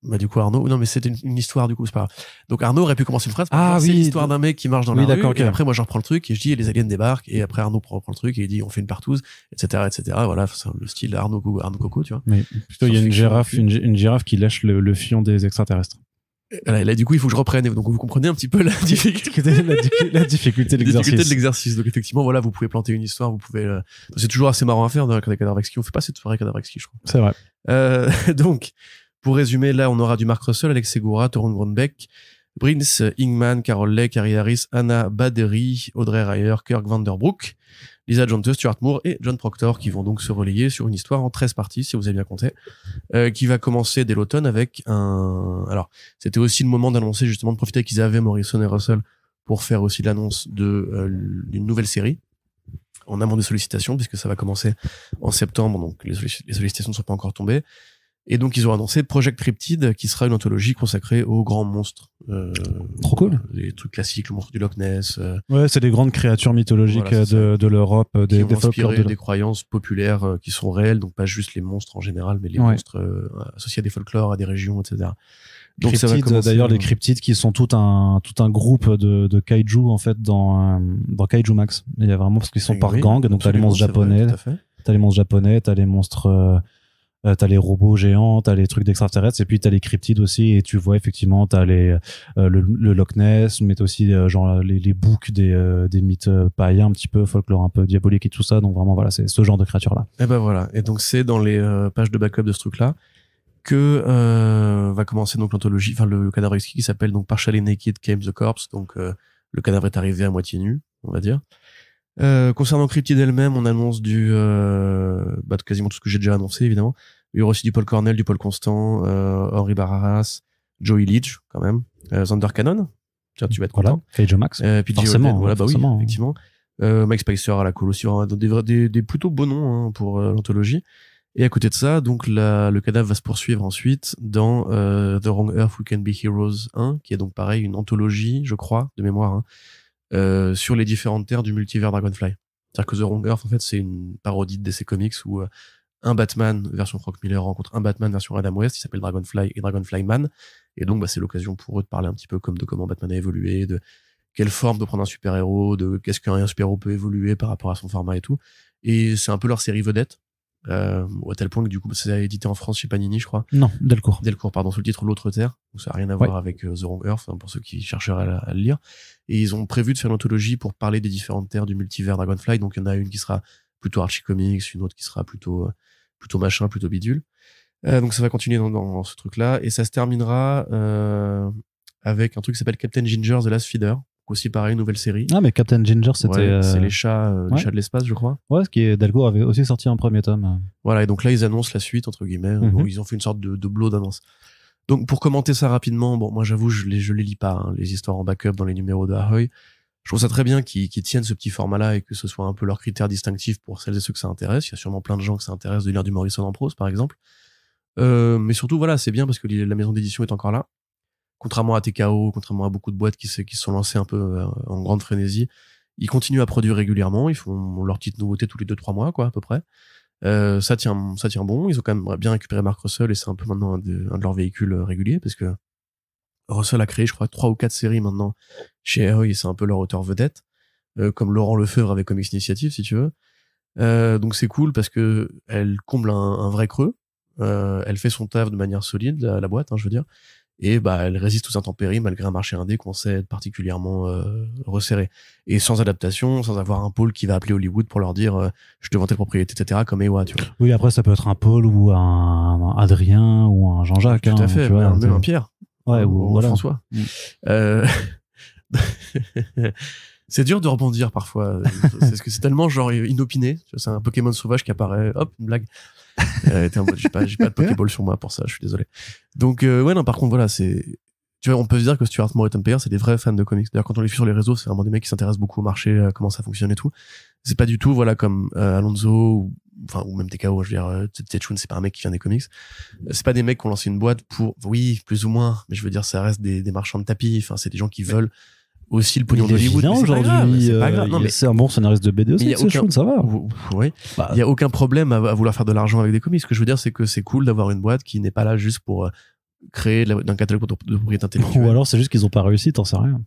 Bah, du coup, Arnaud. Non, mais c'est une, histoire, du coup, c'est pas Donc, Arnaud aurait pu commencer une phrase. Ah oui. l'histoire d'un mec qui marche dans la rue. Et après, moi, je reprends le truc et je dis, les aliens débarquent. Et après, Arnaud reprend le truc et il dit, on fait une partouze, etc., etc. Voilà, c'est le style Arnaud, Arnaud Coco, tu vois. Mais plutôt, il y a une girafe, une, girafe qui lâche le fion des extraterrestres. Voilà, euh, là, du coup, il faut que je reprenne. Donc, vous comprenez un petit peu la difficulté, la, difficulté de l'exercice. Donc, effectivement, voilà, vous pouvez planter une histoire, vous pouvez. Euh, c'est toujours assez marrant à faire dans les cadavres On fait pas cette soirée cadavres je crois. C'est vrai. Euh, donc, pour résumer, là, on aura du Marc Russell, Alex Segura, Torun Grunbeck Brins, Ingman, Carol Leck Harry Harris, Anna Baderi, Audrey Ryer, Kirk Vanderbroek. Lisa Jonte, Stuart Moore et John Proctor qui vont donc se relayer sur une histoire en 13 parties, si vous avez bien compté, euh, qui va commencer dès l'automne avec un... Alors, c'était aussi le moment d'annoncer justement de profiter qu'ils avaient Morrison et Russell pour faire aussi l'annonce de euh, d'une nouvelle série en amont des sollicitations, puisque ça va commencer en septembre, donc les, les sollicitations ne sont pas encore tombées. Et donc, ils ont annoncé Project Cryptid, qui sera une anthologie consacrée aux grands monstres. Euh, Trop cool. Les trucs classiques, le monstre du Loch Ness. Euh, ouais, c'est des grandes créatures mythologiques euh, de, de l'Europe, euh, des, des folklores. des croyances populaires qui sont réelles, donc pas juste les monstres en général, mais les monstres associés à des folklores, à des régions, etc. Donc d'ailleurs, les cryptides qui sont tout un tout un groupe de, de kaiju en fait dans dans Kaiju Max. Il y a vraiment parce qu'ils sont par gang, donc t'as les monstres japonais, t'as les monstres japonais, t'as les monstres euh, t'as les robots géants, t'as les trucs d'extraterrestres, et puis t'as les cryptides aussi, et tu vois effectivement, t'as les euh, le, Loch Ness, mais t'as aussi euh, genre les, les boucs des, des mythes païens, un petit peu folklore un peu diabolique et tout ça. Donc vraiment voilà, c'est ce genre de créature là. Et eh ben voilà. Et donc c'est dans les pages de backup de ce truc là que va commencer donc l'anthologie, enfin le, le, cadavre exquis qui s'appelle donc Partially Naked Came the Corpse. Donc le cadavre est arrivé à moitié nu, on va dire. Euh, concernant Cryptid elle-même, on annonce du euh, bah, quasiment tout ce que j'ai déjà annoncé évidemment. Il y aura aussi du Paul Cornell, du Paul Constant, euh, Henri Barras, Joey Leach quand même, euh, Cannon. Tiens, tu vas être content. Et Joe Max. Euh, puis forcément, bah hein. effectivement. Euh, Mike Spicer à la cool aussi, des, des, des plutôt beaux noms hein, pour l'anthologie. Et à côté de ça, donc la, le cadavre va se poursuivre ensuite dans The Wrong Earth We Can Be Heroes 1, qui est donc pareil une anthologie, je crois, de mémoire. Hein, euh, sur les différentes terres du multivers Dragonfly. C'est-à-dire que The Wrong Earth, en fait, c'est une parodie de DC Comics où euh, un Batman version Frank Miller rencontre un Batman version Adam West, il s'appelle Dragonfly et Dragonfly Man. Et donc, bah, c'est l'occasion pour eux de parler un petit peu comme de comment Batman a évolué, de quelle forme de prendre un super-héros, de qu'est-ce qu'un super-héros peut évoluer par rapport à son format et tout. Et c'est un peu leur série vedette. Euh, à tel point que du coup, c'est édité en France chez Panini, je crois. Non, Delcourt. Delcourt, pardon, sous le titre L'autre Terre. Donc ça n'a rien à voir avec euh, The Wrong Earth, hein, pour ceux qui chercheraient à, le lire. Et ils ont prévu de faire une anthologie pour parler des différentes terres du multivers Dragonfly. Donc il y en a une qui sera plutôt Archie Comics, une autre qui sera plutôt, euh, plutôt machin, plutôt bidule. Euh, donc ça va continuer dans, ce truc-là. Et ça se terminera avec un truc qui s'appelle Captain Ginger The Last Feeder aussi pareil une nouvelle série ah mais Captain Ginger c'était c'est euh, les chats euh, les chats de l'espace je crois ouais ce qui est Dalgo avait aussi sorti un premier tome voilà et donc là ils annoncent la suite entre guillemets euh, mhm. ils ont fait une sorte de, de blow d'annonce donc pour commenter ça rapidement bon moi j'avoue je les je les lis pas hein, les histoires en backup dans les numéros de Ahoy je trouve ça très bien qu'ils tiennent ce petit format là et que ce soit un peu leur critère distinctif pour celles et ceux que ça intéresse il y a sûrement plein de gens que ça intéresse de lire du Morrison en prose par exemple mais surtout voilà c'est bien parce que la maison d'édition est encore là contrairement à TKO, contrairement à beaucoup de boîtes qui se, qui sont lancées un peu euh, en grande frénésie, ils continuent à produire régulièrement. Ils font leur petite nouveauté tous les deux trois mois, quoi, à peu près. Euh, ça tient, ça tient bon. Ils ont quand même bien récupéré Marc Russell et c'est un peu maintenant un de, un de, leurs véhicules euh, réguliers parce que Russell a créé, je crois, trois ou quatre séries maintenant chez Ahoy et c'est un peu leur auteur vedette, euh, comme Laurent Lefebvre avec Comics Initiative, si tu veux. Euh, donc c'est cool parce que elle comble un, un vrai creux. elle fait son taf de manière solide, la, la boîte, hein, je veux dire et bah elle résiste aux intempéries malgré un marché indé qu'on sait être particulièrement euh, resserré et sans adaptation sans avoir un pôle qui va appeler Hollywood pour leur dire euh, je te vends tes propriété etc comme Ewa tu vois oui après ça peut être un pôle ou un Adrien ou un Jean-Jacques tout à hein, fait tu vois, même un Pierre ou, ou voilà. François mm. euh, c'est dur de rebondir parfois c'est ce que c'est tellement genre inopiné c'est un Pokémon sauvage qui apparaît hop une blague euh, j'ai pas, pas de Pokéball sur moi pour ça, je suis désolé. Donc, euh, ouais, non, par contre, voilà, c'est, tu vois, on peut se dire que Stuart Moore et Tom Payer, c'est des vrais fans de comics. D'ailleurs, quand on les suit sur les réseaux, c'est vraiment des mecs qui s'intéressent beaucoup au marché, à comment ça fonctionne et tout. C'est pas du tout, voilà, comme euh, Alonso ou, enfin, ou même TKO, je veux dire, euh, Tetchun, c'est pas un mec qui vient des comics. Euh, c'est pas des mecs qui ont lancé une boîte pour, oui, plus ou moins, mais je veux dire, ça reste des, des marchands de tapis. Enfin, c'est des gens qui veulent aussi le pognon d'Hollywood. aujourd'hui. C'est pas C'est un euh, bon scénariste de BD aussi c'est ça va. Oui. Bah. il y a aucun problème à, vouloir faire de l'argent avec des comics. Ce que je veux dire, c'est que c'est cool d'avoir une boîte qui n'est pas là juste pour euh, créer un catalogue de propriété intellectuelle. Ou alors c'est juste qu'ils n'ont pas réussi, t'en sais rien.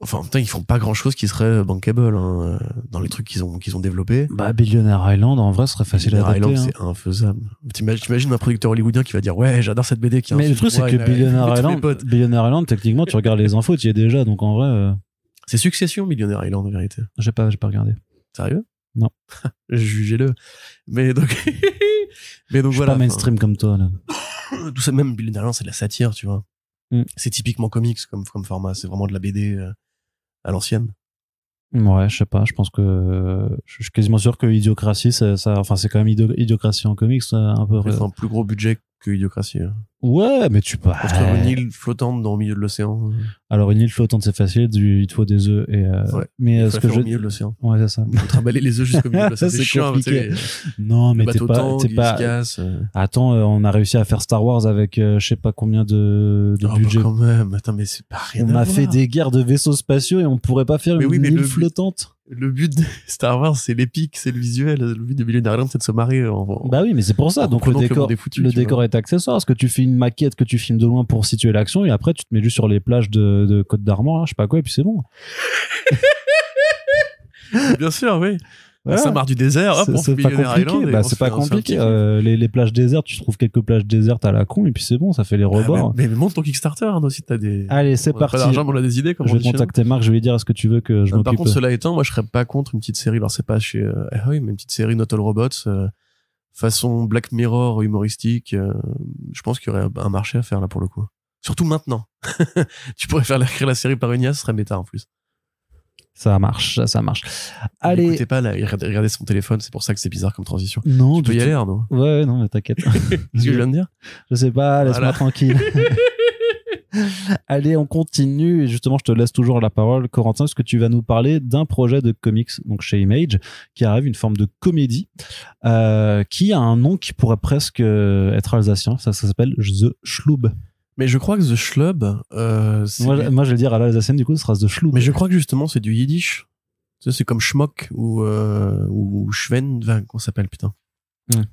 Enfin, putain, ils font pas grand chose qui serait euh, bankable hein, euh, dans les trucs qu'ils ont, qu'ils ont développés. Bah, Billionaire Island, en vrai, serait facile à adapter. Island, hein. c'est infaisable. T'imagines un producteur hollywoodien qui va dire Ouais, j'adore cette BD qui Mais le truc, c'est que Billionaire Island, Billionaire Island, techniquement, tu regardes les infos, tu y es déjà, donc en vrai. Euh, c'est Succession, Billionaire Island, en vérité. J'ai pas, j'ai pas regardé. Sérieux Non. Jugez-le. Mais donc. Mais donc voilà. pas mainstream comme toi, là. Tout ça, même Billionaire Island, c'est de la satire, tu vois. Mm. C'est typiquement comics comme, comme format, c'est vraiment de la BD à l'ancienne. Ouais, je sais pas. Je pense que je suis quasiment sûr que Idiocratie, ça, enfin, c'est quand même Idiocratie en comics, un peu. C'est un plus gros budget que Idiocratie. Hein. Ouais, mais tu peux. faire une île flottante dans le milieu de l'océan. Euh. Alors, une île flottante, c'est facile. il te faut des œufs. Et, euh, ouais, mais euh, ce que je. au milieu de l'océan. Ouais, c'est ça. on faut trimballer les œufs jusqu'au milieu de l'océan. c'est chiant, hein, Non, mais t'es pas. pas... Attends, on a réussi à faire Star Wars avec je sais pas combien de, de oh, bah, budget. quand même. Attends, mais c'est pas rien. On a fait des guerres de vaisseaux spatiaux et on pourrait pas faire une mais île le... flottante le but de Star Wars, c'est l'épique, c'est le visuel. Le but de Millionaire Island, c'est de se marier. bah oui, mais c'est pour ça. Donc le décor, le décor est accessoire. Ce que tu fais une maquette que tu filmes de loin pour situer l'action et après tu te mets juste sur les plages de, Côte d'Armor, hein, je sais pas quoi, et puis c'est bon. Bien sûr, oui. Ça marre du désert, c'est pas compliqué. Bah, euh, les, plages désertes, tu trouves quelques plages désertes à la con et puis c'est bon, ça fait les ah, rebords. mais, montre monte ton Kickstarter aussi, hein, t'as des. Allez, c'est parti. on a des idées. je vais contacter Marc, je vais lui dire est-ce que tu veux que je euh, m'occupe. Par contre, cela étant, moi je serais pas contre une petite série. Alors c'est pas chez oui, euh, mais une petite série Not All Robots façon Black Mirror humoristique, euh, je pense qu'il y aurait un marché à faire là pour le coup. Surtout maintenant. tu pourrais faire écrire la série par Ignace, ce serait méta en plus. Ça marche, ça, marche. Allez. Écoutez pas là, regardez son téléphone, c'est pour ça que c'est bizarre comme transition. Non, tu peux y aller, Arnaud. Ouais, non, mais t'inquiète. c'est ce que je viens de dire Je sais pas, laisse-moi tranquille. Allez, on continue. Et justement, je te laisse toujours la parole, Corentin, parce que tu vas nous parler d'un projet de comics, donc chez Image, qui arrive, une forme de comédie, euh, qui a un nom qui pourrait presque euh, être alsacien. Ça, s'appelle The Schlub. Mais je crois que The Schlub. Euh, moi, je vais dire à l'alsacienne, du coup, ce sera The Schlub. Mais je crois que justement, c'est du yiddish. c'est comme Schmock ou, euh, ou Schwen. qu'on s'appelle, putain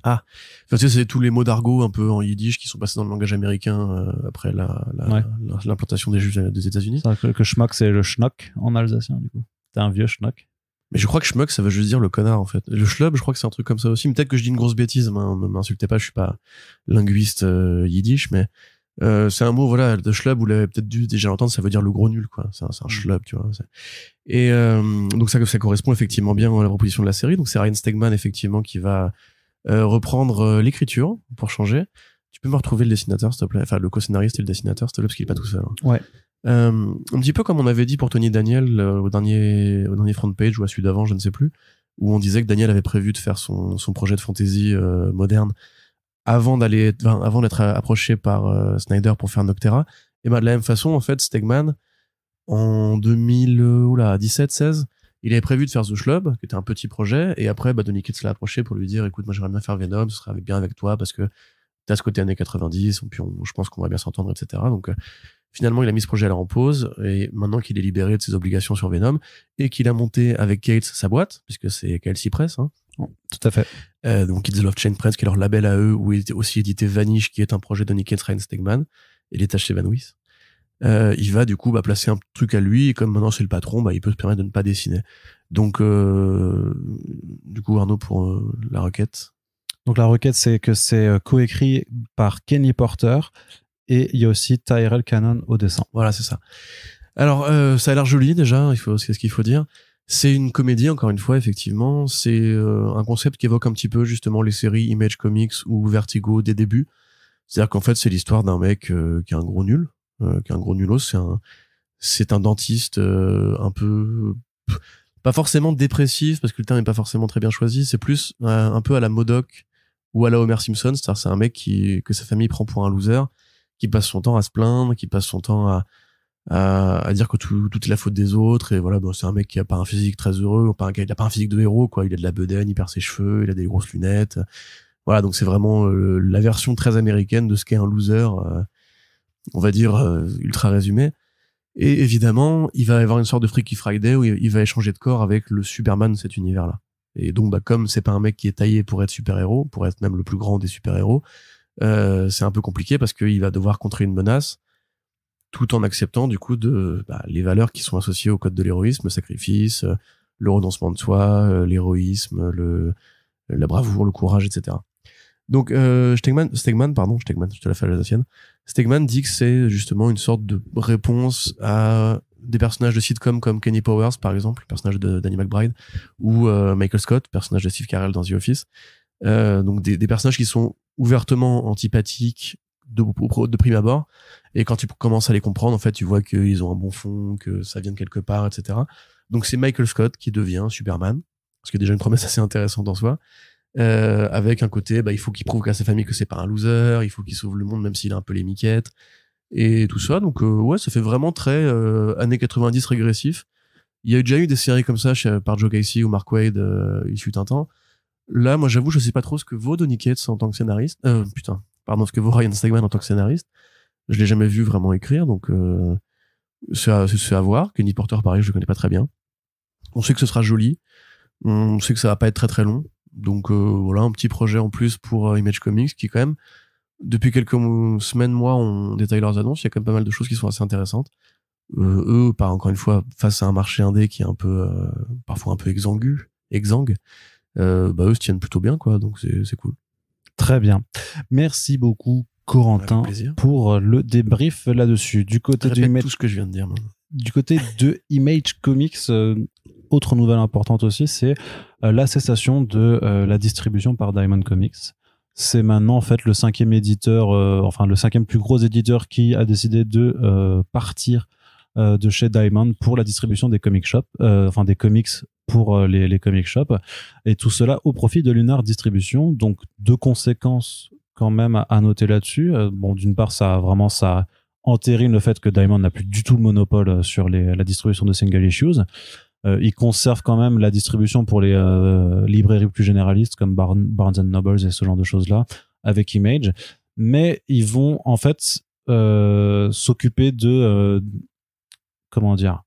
ah. parce que c'est tous les mots d'argot un peu en yiddish qui sont passés dans le langage américain euh, après l'implantation la, la, des juifs des États-Unis. Que, que schmuck, c'est le schnock en alsacien, du coup. T'es un vieux schnock. Mais je crois que schmuck, ça veut juste dire le connard, en fait. Le schlub, je crois que c'est un truc comme ça aussi. Peut-être que je dis une grosse bêtise, hein, ne m'insultez pas, je suis pas linguiste euh, yiddish, mais euh, c'est un mot, voilà, de schlub, vous l'avez peut-être dû déjà entendre, ça veut dire le gros nul, quoi. C'est un, mm. schlub, tu vois. Et donc ça, ça correspond effectivement bien à la proposition de la série. Donc c'est Ryan Stegman, effectivement, qui va euh, reprendre euh, l'écriture pour changer. Tu peux me retrouver le dessinateur, s'il te plaît. Enfin, le co-scénariste et le dessinateur, s'il te plaît, parce qu'il n'est pas tout seul. Hein. Ouais. Euh, un petit peu comme on avait dit pour Tony Daniel au dernier dernier front page ou à celui d'avant, je ne sais plus, où on disait que Daniel avait prévu de faire son, projet de fantasy moderne avant d'aller avant d'être approché par Snyder pour faire Noctera. Et ben, de la même façon, en fait, Stegman en 2017-16 il avait prévu de faire The qui était un petit projet, et après, bah, Donny Kitts l'a approché pour lui dire, écoute, moi j'aimerais bien faire Venom, ce serait bien avec toi, parce que t'as ce côté années 90, puis on, je pense qu'on va bien s'entendre, etc. Donc, euh, finalement, il a mis ce projet à en pause, et maintenant qu'il est libéré de ses obligations sur Venom, et qu'il a monté avec Kate sa boîte, puisque c'est KLC Press, hein, oh, tout à fait. Euh, donc Kids Love Chain Press, qui est leur label à eux, où il était aussi édité Vanish, qui est un projet de Nick Ryan Stegman, et les tâches s'évanouissent euh, il va du coup bah, placer un truc à lui et comme maintenant c'est le patron, bah, il peut se permettre de ne pas dessiner. Donc euh, du coup Arnaud pour euh, la requête. Donc la requête c'est que c'est euh, coécrit par Kenny Porter et il y a aussi Tyrell Cannon au dessin. Voilà c'est ça. Alors euh, ça a l'air joli déjà, il faut c'est ce qu'il faut dire. C'est une comédie encore une fois effectivement, c'est un concept qui évoque un petit peu justement les séries Image Comics ou Vertigo des débuts. C'est-à-dire qu'en fait c'est l'histoire d'un mec qui est un gros nul euh, un gros nulot. C'est un, c'est un dentiste euh, un peu pas forcément dépressif parce que le terme n'est pas forcément très bien choisi. C'est plus euh, un peu à la Modoc ou à la Homer Simpson, c'est-à-dire c'est un mec qui que sa famille prend pour un loser, qui passe son temps à se plaindre, qui passe son temps à dire que tout, est la faute des autres et voilà bon, c'est un mec qui a pas un physique très heureux pas il a pas un physique de héros quoi il a de la bedaine il perd ses cheveux il a des grosses lunettes voilà donc c'est vraiment euh, la version très américaine de ce qu'est un loser on va dire, euh, ultra résumé. Et évidemment, il va y avoir une sorte de Freaky Friday où il va échanger de corps avec le Superman de cet univers-là. Et donc, bah, comme c'est pas un mec qui est taillé pour être super-héros, pour être même le plus grand des super-héros, euh, c'est un peu compliqué parce qu'il va devoir contrer une menace tout en acceptant du coup de bah, les valeurs qui sont associées au code de l'héroïsme, sacrifice, euh, le renoncement de soi, l'héroïsme, le, la bravoure, le courage, etc. Donc euh, Stegman, Stegman, pardon, Stegman, je te la fais la sienne. Stegman dit que c'est justement une sorte de réponse à des personnages de sitcom comme Kenny Powers, par exemple, personnage de Danny McBride, ou euh, Michael Scott, personnage de Steve Carell dans The Office. Euh, donc des, personnages qui sont ouvertement antipathiques de, de prime abord, et quand tu commences à les comprendre, en fait, tu vois qu'ils ont un bon fond, que ça vient de quelque part, etc. Donc c'est Michael Scott qui devient Superman, parce qui est déjà une promesse assez intéressante en soi euh, avec un côté, bah, il faut qu'il prouve à sa famille que c'est pas un loser, il faut qu'il sauve le monde même s'il a un peu les miquettes et tout ça. Donc euh, ouais, ça fait vraiment très euh, années 90 régressif. Il y a déjà eu des séries comme ça chez, par Joe Casey ou Mark Wade euh, il fut un temps. Là, moi j'avoue, je sais pas trop ce que vaut Donny Cates en tant que scénariste. putain, pardon, ce que vaut Ryan Stegman en tant que scénariste. Je l'ai jamais vu vraiment écrire, donc c'est à, à, voir. Kenny Porter, pareil, je le connais pas très bien. On sait que ce sera joli. On sait que ça va pas être très très long. Donc euh, voilà, un petit projet en plus pour euh, Image Comics qui quand même, depuis quelques semaines, mois, on détaille leurs annonces. Il y a quand même pas mal de choses qui sont assez intéressantes. Euh, eux, par encore une fois, face à un marché indé qui est un peu, parfois un peu exangu, exangue, bah eux se tiennent plutôt bien, quoi. Donc c'est cool. Très bien. Merci beaucoup, Corentin, pour le débrief là-dessus. Du côté de Image... tout ce que je viens de dire. Du côté de Image Comics, autre nouvelle importante aussi, c'est euh, la cessation de euh, la distribution par Diamond Comics. C'est maintenant en fait le cinquième éditeur, euh, enfin le cinquième plus gros éditeur qui a décidé de partir de chez Diamond pour la distribution des comic shops, enfin des comics pour les, les, comic shops, et tout cela au profit de Lunar Distribution. Donc deux conséquences quand même à, noter là-dessus. bon, d'une part, ça vraiment ça entérine le fait que Diamond n'a plus du tout le monopole sur la distribution de single issues. Euh, ils conservent quand même la distribution pour les euh, librairies plus généralistes comme Barnes, and Nobles et ce genre de choses là avec Image, mais ils vont en fait euh, s'occuper de comment dire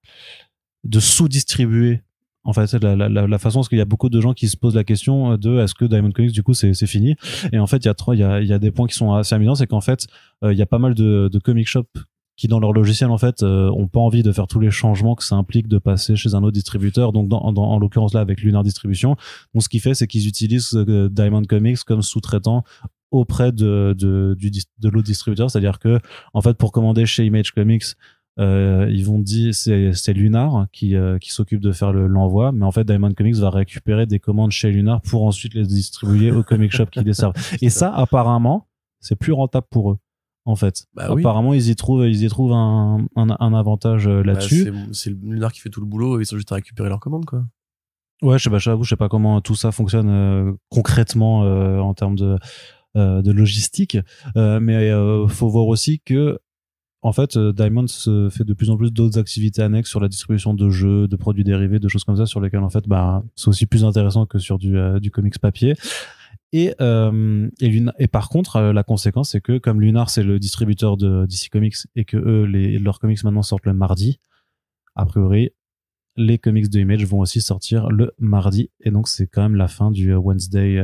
de sous-distribuer en fait la, la, façon parce qu'il y a beaucoup de gens qui se posent la question de est-ce que Diamond Comics du coup c'est fini et en fait il y a trois il y a, des points qui sont assez amusants c'est qu'en fait il y a pas mal de, de comic shops qui dans leur logiciel en fait euh, ont pas envie de faire tous les changements que ça implique de passer chez un autre distributeur donc dans, en l'occurrence là avec Lunar Distribution donc ce qui fait c'est qu'ils utilisent euh, Diamond Comics comme sous-traitant auprès de de, de l'autre distributeur c'est à dire que en fait pour commander chez Image Comics euh, ils vont dire c'est c'est Lunar qui euh, qui s'occupe de faire l'envoi mais en fait Diamond Comics va récupérer des commandes chez Lunar pour ensuite les distribuer au comic shop qui les servent et ça apparemment c'est plus rentable pour eux en fait. Bah Apparemment, ils y trouvent, ils y trouvent un, un, avantage euh, bah, là-dessus. Bah, c'est Lunar qui fait tout le boulot, ils sont juste à récupérer leurs commandes, quoi. Ouais, je sais pas, je sais pas, comment tout ça fonctionne euh, concrètement euh, en termes de, de logistique, mais faut voir aussi que en fait, Diamond se fait de plus en plus d'autres activités annexes sur la distribution de jeux, de produits dérivés, de choses comme ça, sur lesquelles en fait, bah, c'est aussi plus intéressant que sur du, du comics papier. Et, euh, et, et, par contre, euh, la conséquence, c'est que comme Lunar, c'est le distributeur de DC Comics et que eux, les, leurs comics maintenant sortent le mardi, a priori, les comics de Image vont aussi sortir le mardi. Et donc, c'est quand même la fin du euh, Wednesday,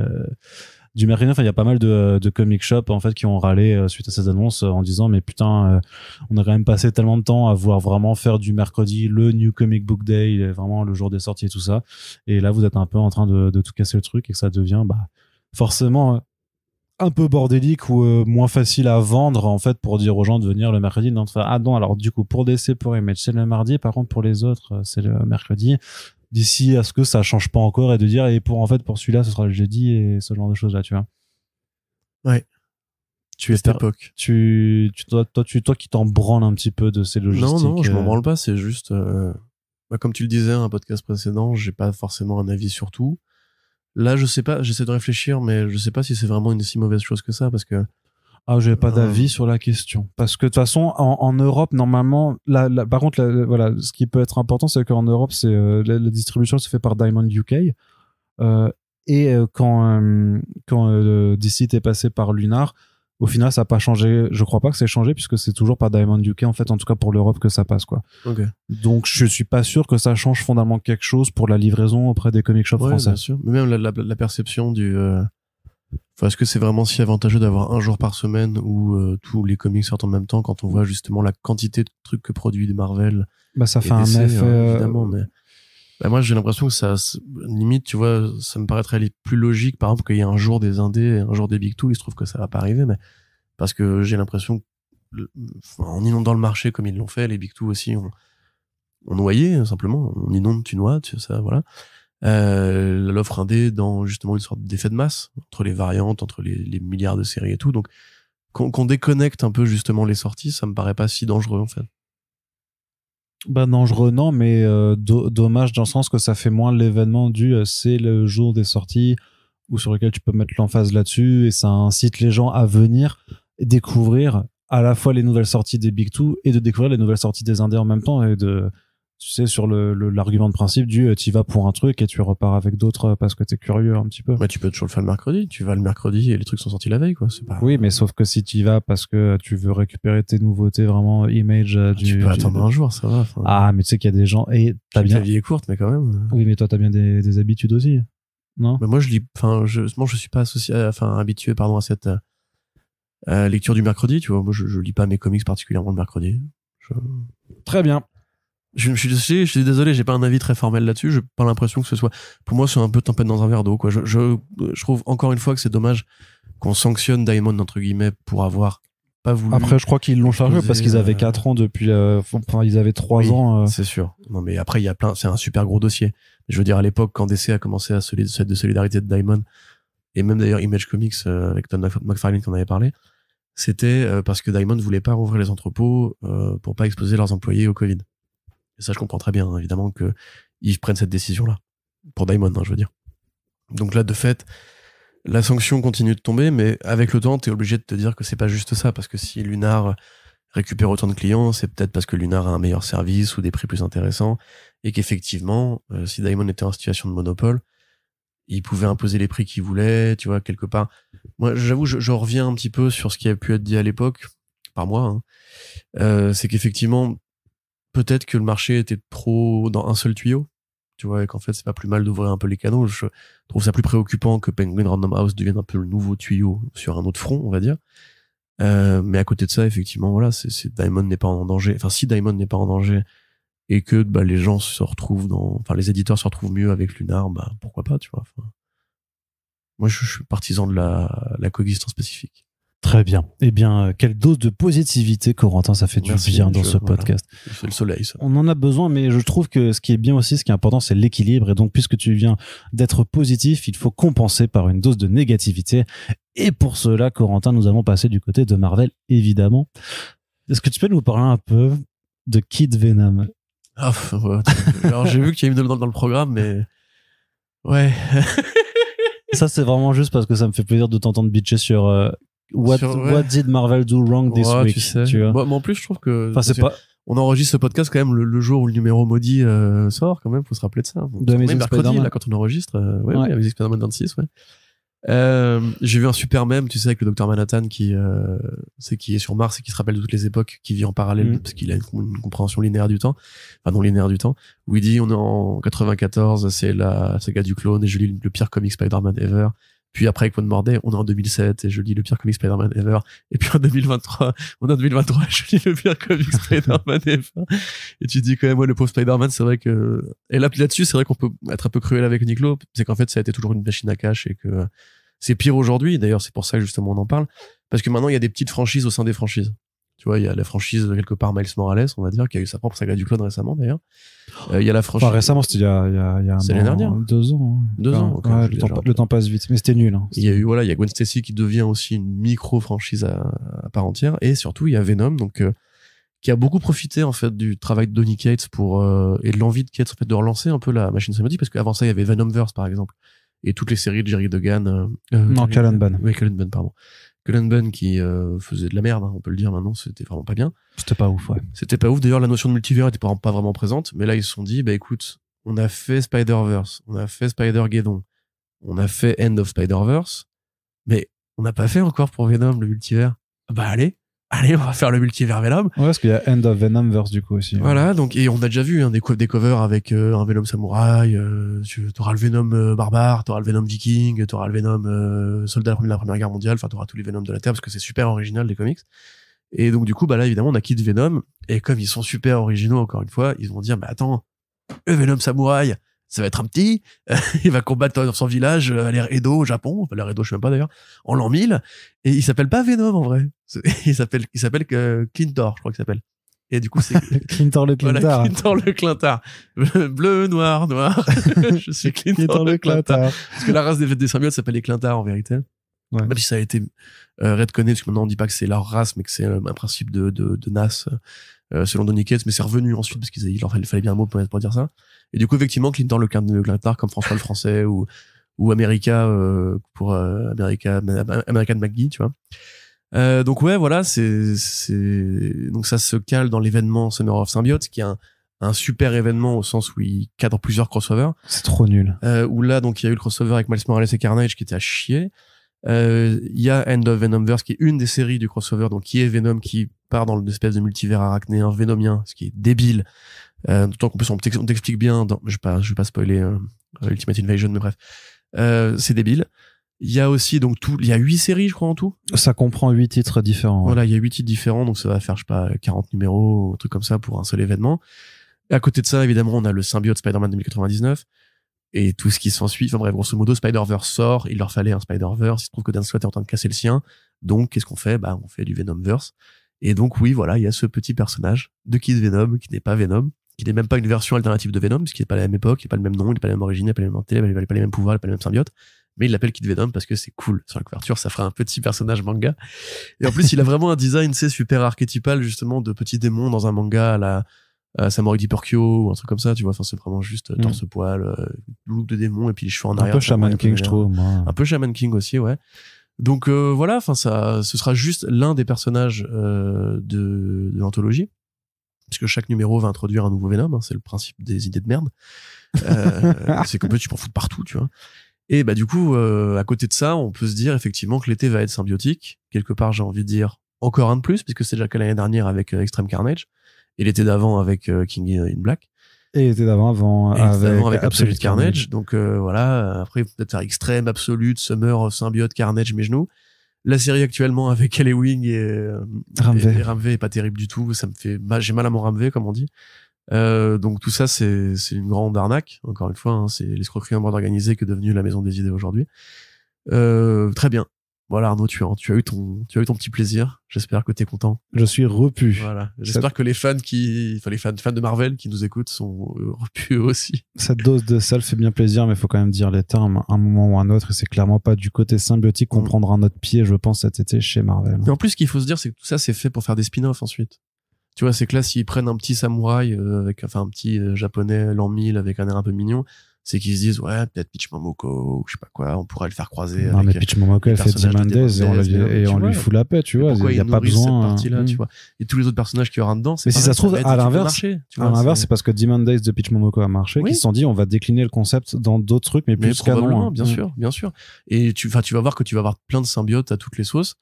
du mercredi. Enfin, il y a pas mal de, de comic shops, en fait, qui ont râlé suite à ces annonces en disant, mais putain, on a quand même passé tellement de temps à voir vraiment faire du mercredi le New Comic Book Day, vraiment le jour des sorties et tout ça. Et là, vous êtes un peu en train de, de tout casser le truc et que ça devient, bah, forcément euh, un peu bordélique ou euh, moins facile à vendre en fait pour dire aux gens de venir le mercredi non enfin, ah non alors du coup pour DC pour Image c'est le mardi par contre pour les autres euh, c'est le mercredi d'ici à ce que ça change pas encore et de dire et pour en fait pour celui-là ce sera le jeudi et ce genre de choses là tu vois ouais tu es époque. Tu, tu, toi, tu, toi qui t'en branle un petit peu de ces logistiques. Non, non, je m'en branle pas. C'est juste, bah, comme tu le disais, un podcast précédent, j'ai pas forcément un avis sur tout. Là, je sais pas, j'essaie de réfléchir, mais je sais pas si c'est vraiment une si mauvaise chose que ça, parce que. Ah, j'ai pas euh, d'avis sur la question. Parce que de toute façon, en, Europe, normalement, par contre, voilà, ce qui peut être important, c'est qu'en Europe, c'est euh, la, distribution se fait par Diamond UK. Euh, et quand, quand DC est passé par Lunar, au final ça n'a pas changé je crois pas que ça c'est changé puisque c'est toujours par Diamond UK en fait en tout cas pour l'Europe que ça passe quoi donc je ne suis pas sûr que ça change fondamentalement quelque chose pour la livraison auprès des comic shops français mais même la, perception du euh, est-ce que c'est vraiment si avantageux d'avoir un jour par semaine où euh, tous les comics sortent en même temps quand on voit justement la quantité de trucs que produit Marvel bah ça fait un effet hein, euh, évidemment mais bah, moi, j'ai l'impression que ça, limite, tu vois, ça me paraîtrait plus logique, par exemple, qu'il y ait un jour des indés, et un jour des big two. Il se trouve que ça va pas arriver, mais parce que j'ai l'impression, en inondant le marché comme ils l'ont fait, les big two aussi ont, ont noyé simplement. On inonde, tu noies, tu sais, ça, voilà. Euh, l'offre indé dans justement une sorte d'effet de masse entre les variantes, entre les, milliards de séries et tout. Donc, qu'on déconnecte un peu justement les sorties, ça me paraît pas si dangereux en fait. Bah dangereux non, mais euh, dommage dans le sens que ça fait moins l'événement du euh, c'est le jour des sorties ou sur lequel tu peux mettre l'emphase là-dessus et ça incite les gens à venir découvrir à la fois les nouvelles sorties des Big Two et de découvrir les nouvelles sorties des Indés en même temps et de tu sais, sur le, l'argument de principe du euh, tu vas pour un truc et tu repars avec d'autres euh, parce que t'es curieux un petit peu. mais bah, tu peux toujours le faire le mercredi. Tu vas le mercredi et les trucs sont sortis la veille, quoi. Oui, mais sauf que si tu y vas parce que tu veux récupérer tes nouveautés vraiment image euh, ah, du. Tu peux attendre un jour, ça va. Ah, mais tu sais qu'il y a des gens. Et Ta vie est courte, mais quand même. Oui, mais toi, t'as bien des, habitudes aussi. Non? Mais moi, je lis, enfin, je, je suis pas associé, enfin, habitué, pardon, à cette lecture du mercredi, tu vois. Moi, je, je lis pas mes comics particulièrement le mercredi. Très bien je, je, suis, je suis désolé, j'ai pas un avis très formel là-dessus. J'ai pas l'impression que ce soit. Pour moi, c'est un peu tempête dans un verre d'eau. Quoi. Je, je, trouve encore une fois que c'est dommage qu'on sanctionne Diamond entre guillemets pour avoir pas voulu. Après, je crois qu'ils l'ont chargé parce qu'ils avaient 4 euh, ans depuis. Euh, enfin, ils avaient 3 ans. Euh. C'est sûr. Non, mais après, il y a plein. C'est un super gros dossier. Je veux dire, à l'époque, quand DC a commencé à se cette de solidarité de Diamond, et même d'ailleurs Image Comics avec Tom McFarlane qu'on avait parlé, c'était parce que Diamond voulait pas rouvrir les entrepôts pour pas exposer leurs employés au Covid. Et ça, je comprends très bien, hein, évidemment que qu'ils prennent cette décision-là. Pour Diamond, hein, je veux dire. Donc là, de fait, la sanction continue de tomber, mais avec le temps, tu es obligé de te dire que c'est pas juste ça, parce que si Lunar récupère autant de clients, c'est peut-être parce que Lunar a un meilleur service ou des prix plus intéressants, et qu'effectivement, euh, si Diamond était en situation de monopole, il pouvait imposer les prix qu'il voulait, tu vois, quelque part. Moi, j'avoue, je, je, reviens un petit peu sur ce qui a pu être dit à l'époque, par moi, hein. euh, c'est qu'effectivement, peut-être que le marché était trop dans un seul tuyau. Tu vois, et qu'en fait, c'est pas plus mal d'ouvrir un peu les canaux. Je trouve ça plus préoccupant que Penguin Random House devienne un peu le nouveau tuyau sur un autre front, on va dire. Euh, mais à côté de ça, effectivement, voilà, c'est Diamond n'est pas en danger. Enfin, si Diamond n'est pas en danger et que bah, les gens se retrouvent dans, enfin, les éditeurs se retrouvent mieux avec Lunar, bah pourquoi pas, tu vois. moi, je, suis partisan de la, la coexistence spécifique. Très bien. Eh bien, euh, quelle dose de positivité, Corentin, ça fait du bien dans ce podcast. C'est le soleil, ça. On en a besoin, mais je trouve que ce qui est bien aussi, ce qui est important, c'est l'équilibre. Et donc, puisque tu viens d'être positif, il faut compenser par une dose de négativité. Et pour cela, Corentin, nous avons passé du côté de Marvel, évidemment. Est-ce que tu peux nous parler un peu de Kid Venom ah, Alors, j'ai vu qu'il y a eu dans le programme, mais... Ouais. ça, c'est vraiment juste parce que ça me fait plaisir de t'entendre bitcher sur euh, What, what did Marvel do wrong this week tu, sais. vois. Bah, en plus, je trouve que. on enregistre ce podcast quand même le, jour où le numéro maudit euh, sort quand même faut se rappeler de ça de mercredi là quand on enregistre euh, ouais, Spider-Man 26 ouais euh, j'ai vu un super mème tu sais avec le docteur Manhattan qui euh, c'est qui est sur Mars et qui se rappelle de toutes les époques qui vit en parallèle mm. parce qu'il a une, compréhension linéaire du temps enfin non linéaire du temps où il dit on est en 94 c'est la saga du clone et je lis le pire comic Spider-Man ever puis après, avec One on est en 2007 et je lis le pire comic Spider-Man ever. Et puis en 2023, on est en 2023, je lis le pire comic Spider-Man ever. Et tu dis quand même, ouais, le pauvre Spider-Man, c'est vrai que, et là, là-dessus, c'est vrai qu'on peut être un peu cruel avec Niclo. C'est qu'en fait, ça a été toujours une machine à cash et que c'est pire aujourd'hui. D'ailleurs, c'est pour ça que justement on en parle. Parce que maintenant, il y a des petites franchises au sein des franchises. Tu vois, il y a la franchise quelque part Miles Morales, on va dire, qui a eu sa propre saga du clone récemment d'ailleurs. Euh, il y a la franchise. Enfin, récemment, c'était il y a, il y a, y a un dernière. deux ans. Hein. Deux ans. le, temps, passe vite, mais c'était nul. Hein. Il y a eu voilà, il y a Gwen Stacy qui devient aussi une micro franchise à, part entière, et surtout il y a Venom, donc euh, qui a beaucoup profité en fait du travail de Donny Cates pour euh, et de l'envie de Cates en fait de relancer un peu la machine cinématique, parce qu'avant ça il y avait Venomverse par exemple et toutes les séries de Jerry Duggan. non, Callan Ban. Oui, pardon. Cullen Bunn qui euh, faisait de la merde, hein, on peut le dire maintenant, c'était vraiment pas bien. C'était pas ouf, ouais. C'était pas ouf. D'ailleurs, la notion de multivers était pas vraiment présente, mais là, ils se sont dit, bah écoute, on a fait Spider-Verse, on a fait Spider-Geddon, on a fait End of Spider-Verse, mais on n'a pas fait encore pour Venom le multivers. Bah allez, allez, on va faire le multivers Venom. Ouais, parce qu'il y a End of Venom du coup aussi. Hein. Voilà, donc et on a déjà vu hein, des, covers avec euh, un Venom samouraï, euh, tu auras le Venom euh, barbare, tu auras le Venom viking, tu auras le Venom soldat de la Première Guerre mondiale, enfin tu auras tous les Venoms de la Terre parce que c'est super original les comics. Et donc du coup, bah là évidemment, on a Kid Venom et comme ils sont super originaux encore une fois, ils vont dire mais attends, le Venom samouraï, ça va être un petit, il va combattre dans son village euh, à l'ère Edo au Japon, à l'ère Edo je sais même pas d'ailleurs, en l'an 1000, et il s'appelle pas Venom en vrai, il s'appelle il s'appelle que Clintor, je crois qu'il s'appelle. Et du coup, c'est Clintor le Clintar. Clintor le Clintar. Bleu, noir, noir. je suis Clintor, le Clintar. Parce que la race des, des symbiotes s'appelle les en vérité. Ouais. Même si ça a été euh, redconné, parce que maintenant on dit pas que c'est leur race, mais que c'est euh, un principe de, de, de NAS, euh, selon Donny Cates, mais c'est revenu ensuite, parce qu'il leur fallait bien un mot pour dire ça. Et du coup, effectivement, Clinton le, de comme François le Français ou, ou America euh, pour euh, America, American McGee, tu vois. Euh, donc ouais, voilà, c'est donc ça se cale dans l'événement Summer of Symbiote, qui est un, un, super événement au sens où il cadre plusieurs crossovers. C'est trop nul. Euh, où là, donc il y a eu le crossover avec Miles Morales et Carnage qui était à chier. Il y a End of Venomverse qui est une des séries du crossover, donc qui est Venom qui part dans une espèce de multivers arachnéen venomien, ce qui est débile. Euh, D'autant qu'en on t'explique bien, dans, je vais pas, je vais pas spoiler euh, euh, Ultimate Invasion, mais bref, euh, c'est débile. Il y a aussi donc tout, il y a huit séries, je crois en tout. Ça comprend huit titres différents. Voilà, il y a huit titres différents, donc ça va faire je sais pas 40 numéros, un truc comme ça pour un seul événement. à côté de ça, évidemment, on a le symbiote Spider-Man 2099 et tout ce qui s'ensuit. Enfin bref, grosso modo, Spider-Verse sort, il leur fallait un Spider-Verse, il se trouve que Dan Slott est en train de casser le sien. Donc qu'est-ce qu'on fait Bah on fait du Venom-verse. Et donc oui, voilà, il y a ce petit personnage de Kid Venom qui n'est pas Venom, qui n'est même pas une version alternative de Venom, puisqu'il n'est pas à la même époque, il n'est pas le même nom, il n'est pas la même origine, il n'est pas la même il pas les mêmes pouvoirs, il pas le même symbiote, Mais il l'appelle Kid Venom parce que c'est cool. Sur la couverture, ça fera un petit personnage manga. Et en plus, il a vraiment un design, c'est super archétypal, justement, de petits démons dans un manga à la à Samurai ou un truc comme ça, tu vois. Enfin, c'est vraiment juste euh, torse-poil, mm. euh, look de démon et puis les cheveux en arrière. Un peu Shaman King, je trouve. Un peu Shaman King aussi, ouais. Donc euh, voilà, enfin ça, ce sera juste l'un des personnages de l'anthologie puisque chaque numéro va introduire un nouveau Venom, hein, c'est le principe des idées de merde. Euh, c'est que tu peux en foutre partout, tu vois. Et bah du coup, euh, à côté de ça, on peut se dire effectivement que l'été va être symbiotique. Quelque part, j'ai envie de dire encore un de plus, puisque c'est déjà que l'année dernière avec euh, Extreme Carnage, et l'été d'avant avec euh, King in Black. Et l'été d'avant avant, avec, Absolute, Carnage. Donc euh, voilà, après peut-être faire Extreme, Absolute, Summer, Symbiote, Carnage, mes genoux la série actuellement avec wing et, euh, Ramvé. et, est pas terrible du tout. Ça me fait, j'ai mal à mon Ramvé, comme on dit. Euh, donc tout ça, c'est, une grande arnaque. Encore une fois, hein. c'est l'escroquerie en mode organisé que est devenue la Maison des Idées aujourd'hui. Euh, très bien. Voilà Arnaud, tu as, eu ton, tu as eu ton petit plaisir. J'espère que tu es content. Je suis repu. Voilà. J'espère que les fans qui, les fans, de Marvel qui nous écoutent sont euh, repus aussi. Cette dose de sel fait bien plaisir, mais il faut quand même dire les termes. Un moment ou un autre, et c'est clairement pas du côté symbiotique qu'on prendra mm. prendra notre pied, je pense, cet été chez Marvel. Mais en plus, ce qu'il faut se dire, c'est que tout ça, c'est fait pour faire des spin-offs ensuite. Tu vois, c'est que là, s'ils prennent un petit samouraï, euh, avec, enfin, un petit euh, japonais l'an 1000 avec un air un peu mignon, c'est qu'ils se disent ouais peut-être Pitch Momoko ou je sais pas quoi on pourrait le faire croiser non mais Pitch Momoko elle fait et on, et on lui fout la paix tu vois il n'y a pas besoin cette partie là hein. tu vois et tous les autres personnages qui auront dedans mais si ça, se trouve à l'inverse à c'est parce que Days de Pitch Momoko a marché qu'ils se sont dit on va décliner le concept dans d'autres trucs mais, plus canon hein. bien mm. sûr bien sûr et tu enfin tu vas voir que tu vas avoir plein de symbiotes à toutes les sauces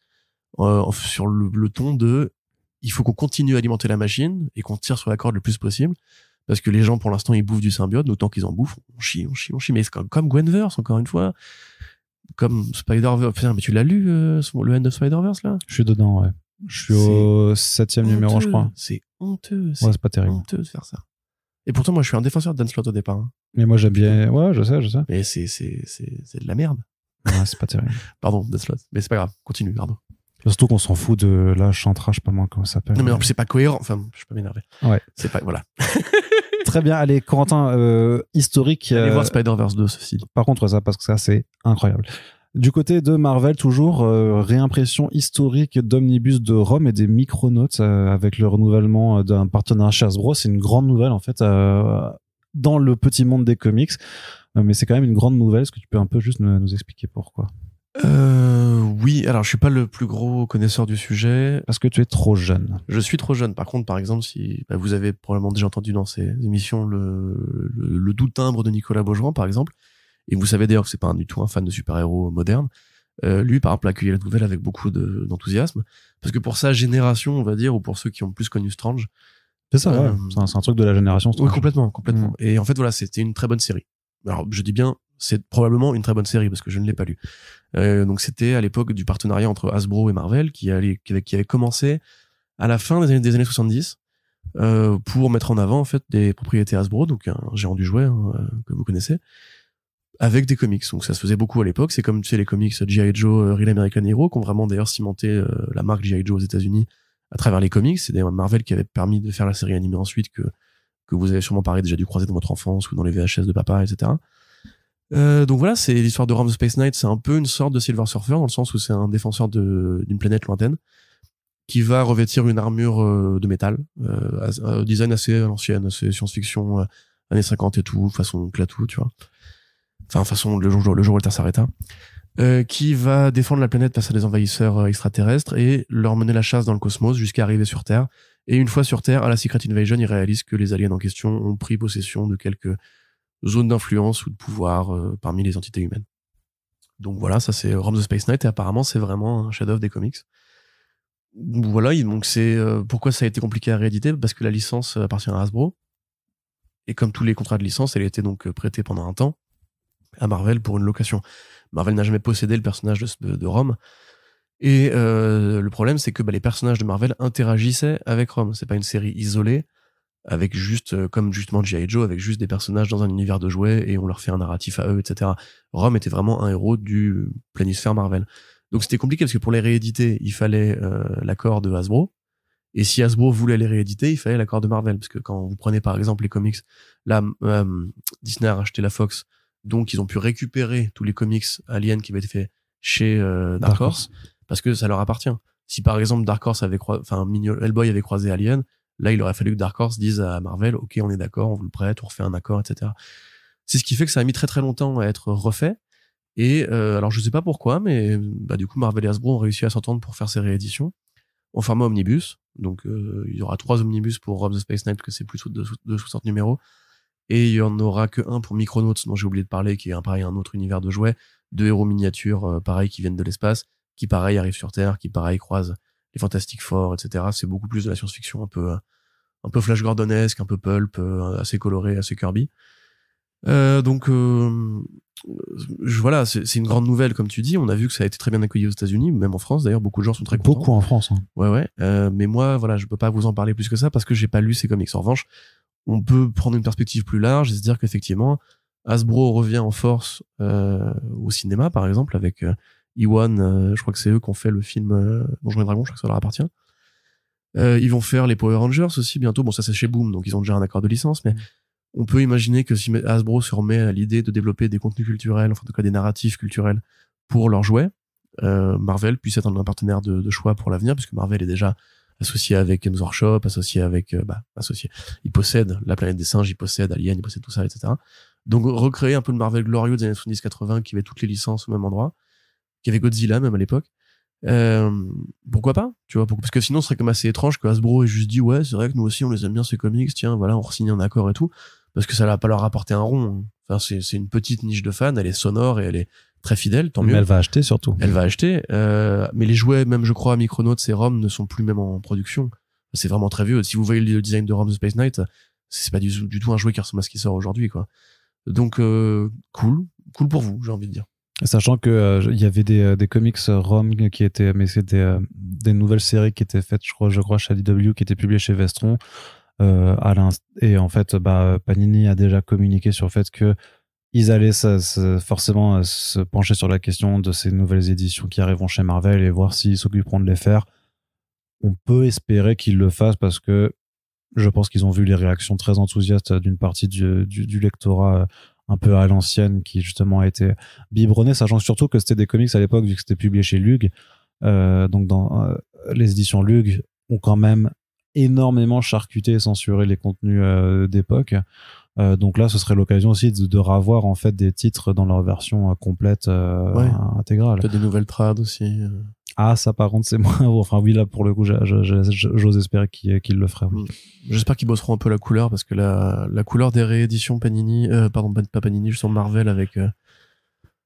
euh, sur le, le ton de il faut qu'on continue à alimenter la machine et qu'on tire sur la corde le plus possible parce que les gens pour l'instant ils bouffent du symbiote, autant qu'ils en bouffent, on chie, on chie, on chie, mais c'est comme, Gwenverse encore une fois, comme Spider-Verse, mais tu l'as lu euh, le End of Spider-Verse là Je suis dedans, ouais. Je suis au septième numéro, je crois. C'est honteux. Ouais, c'est pas terrible. honteux de faire ça. Et pourtant, moi, je suis un défenseur de Dan Slott au départ. Hein. Mais moi, j'aime bien. Ouais, je sais, je sais. Mais c'est, c'est, c'est, de la merde. Ouais, c'est pas terrible. Pardon, Dan Slott. Mais c'est pas grave. Continue, pardon. Surtout qu'on s'en fout de la chantra, je sais pas moi comment ça s'appelle. Non, mais c'est pas cohérent. Enfin, je peux m'énerver. Ouais. C'est pas, voilà. Très bien. Allez, Corentin, euh, historique. Allez euh, voir Spider-Verse 2, ceci. Par contre, ça, parce que ça, c'est incroyable. Du côté de Marvel, toujours euh, réimpression historique d'Omnibus de Rome et des Micronautes avec le renouvellement d'un partenaire chasse C'est une grande nouvelle en fait dans le petit monde des comics, mais c'est quand même une grande nouvelle. Est-ce que tu peux un peu juste nous expliquer pourquoi euh, oui, alors je suis pas le plus gros connaisseur du sujet. Parce que tu es trop jeune. Je suis trop jeune. Par contre, par exemple, si bah, vous avez probablement déjà entendu dans ces émissions le, le, doux timbre de Nicolas Beaujean, par exemple, et vous savez d'ailleurs que c'est pas du tout un fan de super-héros moderne, euh, lui, par exemple, a accueilli la nouvelle avec beaucoup d'enthousiasme. parce que pour sa génération, on va dire, ou pour ceux qui ont plus connu Strange. C'est ça, euh, c'est un, truc de la génération Oui, complètement, complètement. Mm. Et en fait, voilà, c'était une très bonne série. Alors, je dis bien c'est probablement une très bonne série parce que je ne l'ai pas lu. Euh, donc c'était à l'époque du partenariat entre Hasbro et Marvel qui, allait, avait, commencé à la fin des années, des années 70 euh, pour mettre en avant en fait des propriétés Hasbro, donc un géant du jouet hein, euh, que vous connaissez, avec des comics. Donc ça se faisait beaucoup à l'époque. C'est comme tu sais les comics G.I. Joe, Real American Hero, qui ont vraiment d'ailleurs cimenté la marque G.I. Joe aux États-Unis à travers les comics. C'est d'ailleurs Marvel qui avait permis de faire la série animée ensuite que que vous avez sûrement parlé déjà du croiser dans votre enfance ou dans les VHS de papa, etc. Euh, donc voilà, c'est l'histoire de Rome Space Knight, c'est un peu une sorte de Silver Surfer dans le sens où c'est un défenseur d'une planète lointaine qui va revêtir une armure euh, de métal, un euh, design assez ancien, assez science-fiction, années 50 et tout, façon Clatou, tu vois. Enfin, façon le jour, le jour où il s'arrêta. qui va défendre la planète face à des envahisseurs extraterrestres et leur mener la chasse dans le cosmos jusqu'à arriver sur Terre. Et une fois sur Terre, à la Secret Invasion, ils réalisent que les aliens en question ont pris possession de quelques zone d'influence ou de pouvoir euh, parmi les entités humaines. Donc voilà, ça c'est Rome the Space Knight et apparemment c'est vraiment un chef-d'œuvre des comics. Voilà, donc c'est euh, pourquoi ça a été compliqué à rééditer parce que la licence appartient à Hasbro et comme tous les contrats de licence, elle a été donc euh, prêtée pendant un temps à Marvel pour une location. Marvel n'a jamais possédé le personnage de, Rome. Et le problème, c'est que bah, les personnages de Marvel interagissaient avec Rome. C'est pas une série isolée avec juste, euh, comme justement G.I. Joe, avec juste des personnages dans un univers de jouets et on leur fait un narratif à eux, etc. Rome était vraiment un héros du planisphère Marvel. Donc c'était compliqué parce que pour les rééditer, il fallait euh, l'accord de Hasbro. Et si Hasbro voulait les rééditer, il fallait l'accord de Marvel. Parce que quand vous prenez par exemple les comics, là, euh, Disney a racheté la Fox, donc ils ont pu récupérer tous les comics Alien qui avaient été faits chez Dark, Horse, parce que ça leur appartient. Si par exemple Dark Horse avait croisé, enfin Hellboy avait croisé Alien, Là, il aurait fallu que Dark Horse dise à Marvel, OK, on est d'accord, on vous le prête, on refait un accord, etc. C'est ce qui fait que ça a mis très très longtemps à être refait. Et euh, alors, je sais pas pourquoi, mais bah, du coup, Marvel et Hasbro ont réussi à s'entendre pour faire ces rééditions en format omnibus. Donc, euh, il y aura trois omnibus pour Rob the Space Knight, que c'est plus de 60 numéros. Et il y en aura que un pour Micronauts, dont j'ai oublié de parler, qui est un, pareil, un autre univers de jouets. Deux héros miniatures, euh, pareil, qui viennent de l'espace, qui pareil arrivent sur Terre, qui pareil croisent les Fantastic forts, etc. C'est beaucoup plus de la science-fiction un peu un peu Flash Gordonesque, un peu pulp, euh, assez coloré, assez Kirby. Euh, donc euh, voilà, c'est une grande nouvelle comme tu dis. On a vu que ça a été très bien accueilli aux États-Unis, même en France. D'ailleurs, beaucoup de gens sont très contents. Beaucoup en France. Hein. Ouais, ouais. mais moi, voilà, je peux pas vous en parler plus que ça parce que j'ai pas lu ces comics. En revanche, on peut prendre une perspective plus large et se dire qu'effectivement, Hasbro revient en force au cinéma, par exemple, avec Iwan, euh, je crois que c'est eux qui ont fait le film euh, Donjons et Dragons, je crois que ça leur appartient. Euh, ils vont faire les Power Rangers aussi bientôt. Bon, ça c'est chez Boom, donc ils ont déjà un accord de licence, mais mm. on peut imaginer que si Hasbro se remet à l'idée de développer des contenus culturels, enfin en tout cas des narratifs culturels pour leurs jouets, Marvel puisse être un partenaire de, choix pour l'avenir, puisque Marvel est déjà associé avec Games Workshop, associé avec, bah, associé. Il possède la planète des singes, il possède Alien, il possède tout ça, etc. Donc, recréer un peu le Marvel glorieux des années 70-80 qui avait toutes les licences au même endroit, qui avait Godzilla même à l'époque. Euh, pourquoi pas Tu vois, pour, parce que sinon, ce serait comme assez étrange que Hasbro ait juste dit ouais, c'est vrai que nous aussi on les aime bien ces comics, tiens, voilà, on re-signe un accord et tout, parce que ça va pas leur rapporter un rond. Hein. Enfin, c'est une petite niche de fans, elle est sonore et elle est très fidèle, tant mais mieux. Elle va acheter surtout. Elle va acheter, euh, mais les jouets, même je crois, à Micronauts et ROM, ne sont plus même en production. C'est vraiment très vieux. Si vous voyez le design de Rome the Space Knight, c'est pas du, du, tout un jouet qui ressemble à ce qui sort aujourd'hui, quoi. Donc euh, cool, cool pour vous, j'ai envie de dire. Sachant qu'il euh, y avait des, euh, comics euh, ROM qui étaient, mais c'était des nouvelles séries qui étaient faites, je crois, je crois chez IDW, qui étaient publiées chez Vestron. et en fait, bah, Panini a déjà communiqué sur le fait que allaient forcément se pencher sur la question de ces nouvelles éditions qui arriveront chez Marvel et voir s'ils s'occuperont de les faire. On peut espérer qu'ils le fassent parce que je pense qu'ils ont vu les réactions très enthousiastes d'une partie du, du lectorat un peu à l'ancienne qui justement a été biberonné, sachant surtout que c'était des comics à l'époque vu que c'était publié chez Lug. Euh, donc dans euh, les éditions Lug ont quand même énormément charcuté et censuré les contenus euh, d'époque. donc là, ce serait l'occasion aussi de, ravoir en fait des titres dans leur version complète intégrale. y des nouvelles trades aussi. Ah, ça par contre, c'est moi. Enfin, oui, là, pour le coup, j'ose espérer qu'il le fera. Mm. J'espère qu'ils bosseront un peu la couleur, parce que la, couleur des rééditions Panini, euh, pardon, pas Panini, sur Marvel avec. Euh,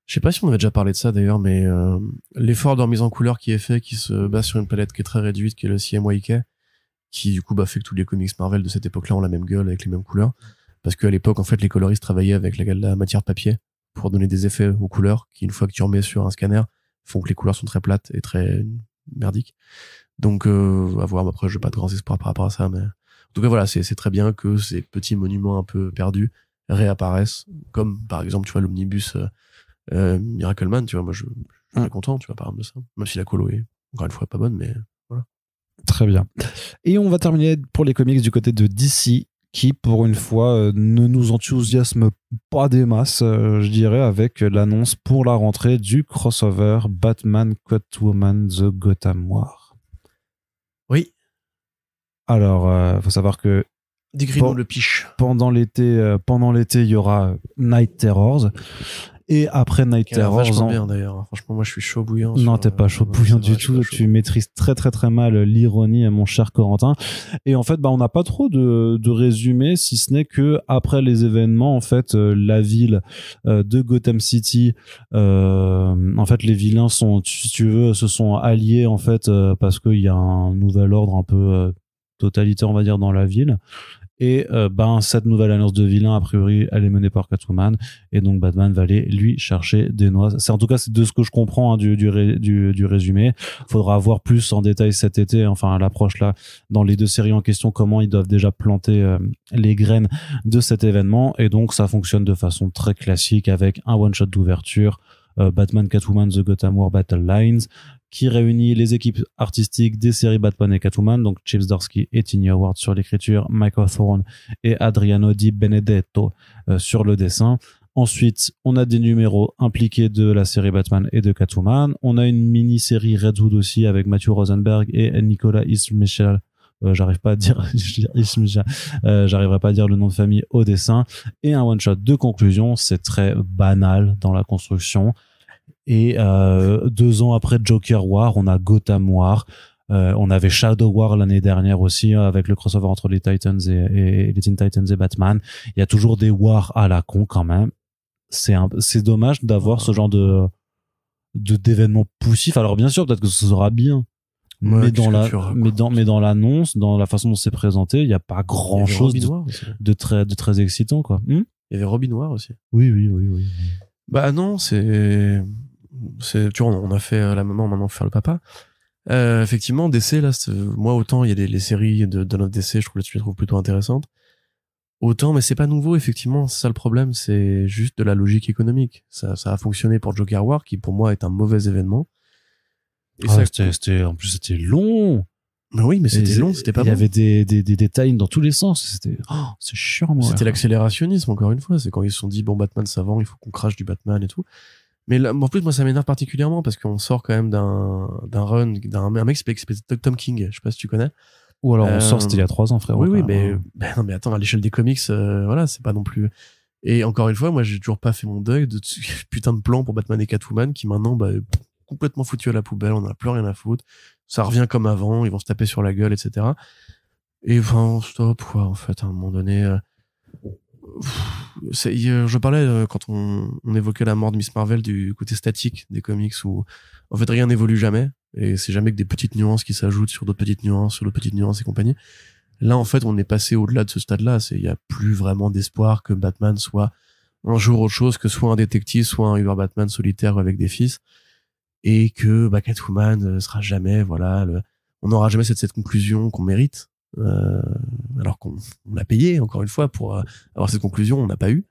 je sais pas si on avait déjà parlé de ça d'ailleurs, mais euh, l'effort de remise en couleur qui est fait, qui se base sur une palette qui est très réduite, qui est le CMYK, qui du coup bah, fait que tous les comics Marvel de cette époque-là ont la même gueule avec les mêmes couleurs. Parce qu'à l'époque, en fait, les coloristes travaillaient avec la, matière papier pour donner des effets aux couleurs, qui une fois que tu mets sur un scanner, font que les couleurs sont très plates et très merdiques. Donc, euh, à voir. Après, je n'ai pas de grands espoirs par rapport à ça, mais en tout cas, voilà, c'est très bien que ces petits monuments un peu perdus réapparaissent, comme par exemple, tu vois, l'omnibus euh, euh Miracleman, tu vois, moi, je, suis mm. content, tu vois, par exemple, de ça. Même si la colo est, encore une fois, pas bonne, mais voilà. Très bien. Et on va terminer pour les comics du côté de DC qui, pour une fois, euh, ne nous enthousiasme pas des masses, euh, je dirais, avec l'annonce pour la rentrée du crossover Batman Catwoman The Gotham War. Oui. Alors, il euh, faut savoir que le piche. Pendant l'été, pendant l'été, il y aura Night Terrors et après Night Terror. bien d'ailleurs. Hein. Franchement, moi, je suis chaud bouillant. Non, t'es pas euh, chaud bouillant du tout. Tu maîtrises très très très mal l'ironie, euh, mon cher Corentin. Et en fait, bah, on n'a pas trop de, de résumé, si ce n'est que après les événements, en fait, euh, la ville de Gotham City, en fait, les vilains sont, si tu veux, se sont alliés en fait parce qu'il y a un nouvel ordre un peu totalitaire, on va dire, dans la ville et euh, ben, cette nouvelle alliance de vilains, a priori, elle est menée par Catwoman. Et donc, Batman va aller, lui, chercher des noix. C'est en tout cas, c'est de ce que je comprends hein, du, du, du, résumé. Faudra voir plus en détail cet été, enfin, l'approche là, dans les deux séries en question, comment ils doivent déjà planter euh, les graines de cet événement. Et donc, ça fonctionne de façon très classique avec un one-shot d'ouverture, euh, Batman Catwoman The Gotham War Battle Lines, qui réunit les équipes artistiques des séries Batman et Catwoman, donc Chips Dorsky et Tiny Award sur l'écriture, Michael Thorne et Adriano Di Benedetto euh, sur le dessin. Ensuite, on a des numéros impliqués de la série Batman et de Catwoman. On a une mini-série Redwood aussi avec Matthew Rosenberg et Nicolas Ismichel. Euh, j'arrive pas à dire, euh, j'arriverai pas à dire le nom de famille au dessin et un one shot de conclusion. C'est très banal dans la construction. Et euh, deux ans après Joker War, on a Gotham War. Euh, on avait Shadow War l'année dernière aussi euh, avec le crossover entre les Titans et, les Teen Titans et Batman. Il y a toujours des wars à la con quand même. C'est c'est dommage d'avoir ce genre de de d'événements poussifs. Alors bien sûr, peut-être que ce sera bien, mais, dans la, mais, dans, mais dans l'annonce, dans la façon dont c'est présenté, il n'y a pas grand chose de, de, très, de très excitant, quoi. Hmm il y avait Robin Noir aussi. Oui, oui, oui, oui. Bah non, c'est, c'est tu vois, on a fait euh, la maman, maintenant on faire le papa. Euh, effectivement, DC là, moi autant il y a des les séries de de notre DC, je trouve les trouve plutôt intéressantes. Autant, mais c'est pas nouveau effectivement. C'est ça le problème, c'est juste de la logique économique. Ça, ça a fonctionné pour Joker War, qui pour moi est un mauvais événement. Et ah, ça, c'était, en plus c'était long. oui, mais c'était long, c'était pas. Il y avait des, des, des, dans tous les sens. C'était, oh, c'est chiant. c'était l'accélérationnisme encore une fois. C'est quand ils se sont dit bon Batman savant, il faut qu'on crache du Batman et tout. Mais en plus, moi, ça m'énerve particulièrement parce qu'on sort quand même d'un, d'un run, d'un mec qui s'appelle Tom King, je sais pas si tu connais. Ou alors on sort, euh, c'était il y a trois ans, frère. Oui, oui, hein. mais, non, mais attends, à l'échelle des comics, euh, voilà, c'est pas non plus. Et encore une fois, moi, j'ai toujours pas fait mon deuil de putain de plan pour Batman et Catwoman qui maintenant, bah, complètement foutu à la poubelle, on n'a plus rien à foutre. Ça revient comme avant, ils vont se taper sur la gueule, etc. Et enfin, stop, quoi, en fait, à un moment donné. Euh, je parlais euh, quand on, évoquait la mort de Miss Marvel du côté statique des comics où en fait rien n'évolue jamais et c'est jamais que des petites nuances qui s'ajoutent sur d'autres petites nuances, sur d'autres petites nuances et compagnie. Là en fait on est passé au-delà de ce stade-là, c'est il y a plus vraiment d'espoir que Batman soit un jour autre chose que soit un détective, soit un Uber Batman solitaire avec des fils et que bah, ne euh, sera jamais voilà on n'aura jamais cette conclusion qu'on mérite euh, alors qu'on a payé, encore une fois, pour euh, avoir cette conclusion, on n'a pas eu.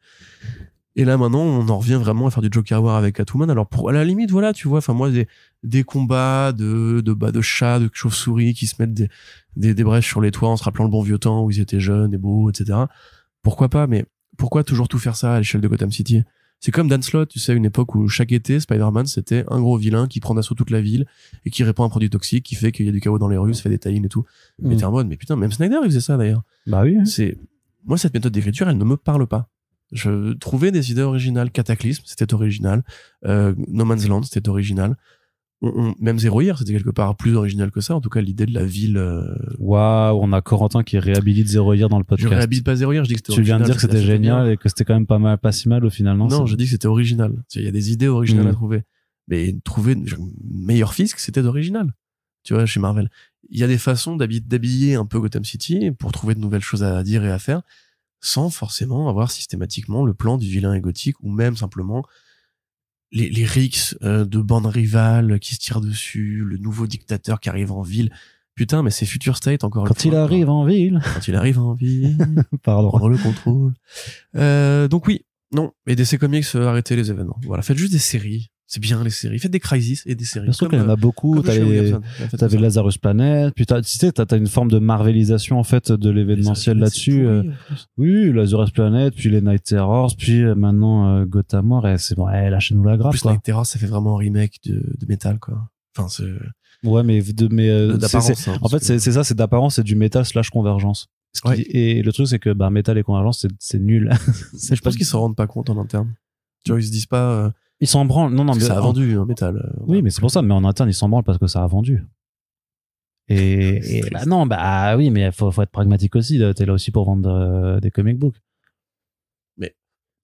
Et là, maintenant, on en revient vraiment à faire du Joker War avec Catwoman. Alors, pour, à la limite, voilà, tu vois, enfin, moi, des, combats de, de, de chats, de chauves-souris qui se mettent des, des, des, brèches sur les toits en se rappelant le bon vieux temps où ils étaient jeunes et beaux, etc. Pourquoi pas, mais pourquoi toujours tout faire ça à l'échelle de Gotham City c'est comme Dan Slott, tu sais, une époque où chaque été, Spider-Man, c'était un gros vilain qui prend d'assaut toute la ville et qui répand un produit toxique, qui fait qu'il y a du chaos dans les rues, ça fait des tailles et tout. Mm. Mais t'es en mode, mais putain, même Snyder, il faisait ça d'ailleurs. Bah oui. Hein. C'est, moi, cette méthode d'écriture, elle ne me parle pas. Je trouvais des idées originales. Cataclysme, c'était original. Euh, no Man's Land, c'était original même Zéro Hier, c'était quelque part plus original que ça. En tout cas, l'idée de la ville. Euh, Waouh, on a Corentin qui réhabilite Zéro Hier dans le podcast. Je réhabilite pas Zéro Hier, je dis que c'était Tu viens de dire que c'était génial et que c'était quand même pas mal, pas si mal au final. Non, non je dis que c'était original. Il y a des idées originales mm. à trouver. Mais trouver meilleur fisc, c'était original. Tu vois, chez Marvel. Il y a des façons d'habiller un peu Gotham City pour trouver de nouvelles choses à dire et à faire sans forcément avoir systématiquement le plan du vilain et gothique ou même simplement les, les euh, de bandes rivales qui se tirent dessus, le nouveau dictateur qui arrive en ville. Putain, mais c'est Future State encore quand Il arrive en ville. Quand il arrive en ville. Pardon. Prendre le contrôle. Euh, donc oui, non. Et DC Comics, euh, arrêter les événements. Voilà, faites juste des séries c'est bien les séries. fait des crises et des séries. parce qu'il y en a euh, beaucoup. T'avais Lazarus Planet. Puis tu sais, t'as as une forme de marvelisation en fait de l'événementiel là-dessus. Euh. oui, Lazarus Planet, puis les Night Terrors, puis euh, maintenant Gotamore Gotham War. Et c'est bon, ouais, lâchez-nous la grappe. En plus Night Terrors, ça fait vraiment un remake de, de métal quoi. Enfin, Ouais, mais de hein, en fait, c'est ça, c'est d'apparence, c'est du métal slash convergence. et le truc, c'est que bah, métal et convergence, c'est nul. je pense qu'ils s'en rendent pas compte en interne. Tu vois, ils se disent pas ils s'en branlent. Non, non, ça a vendu en hein, métal. Euh, oui, mais c'est pour ça. Mais en interne, ils s'en branlent parce que ça a vendu. Et, là bah non, bah ah oui, mais faut, faut être pragmatique aussi. T'es là aussi pour vendre euh, des comic books. Mais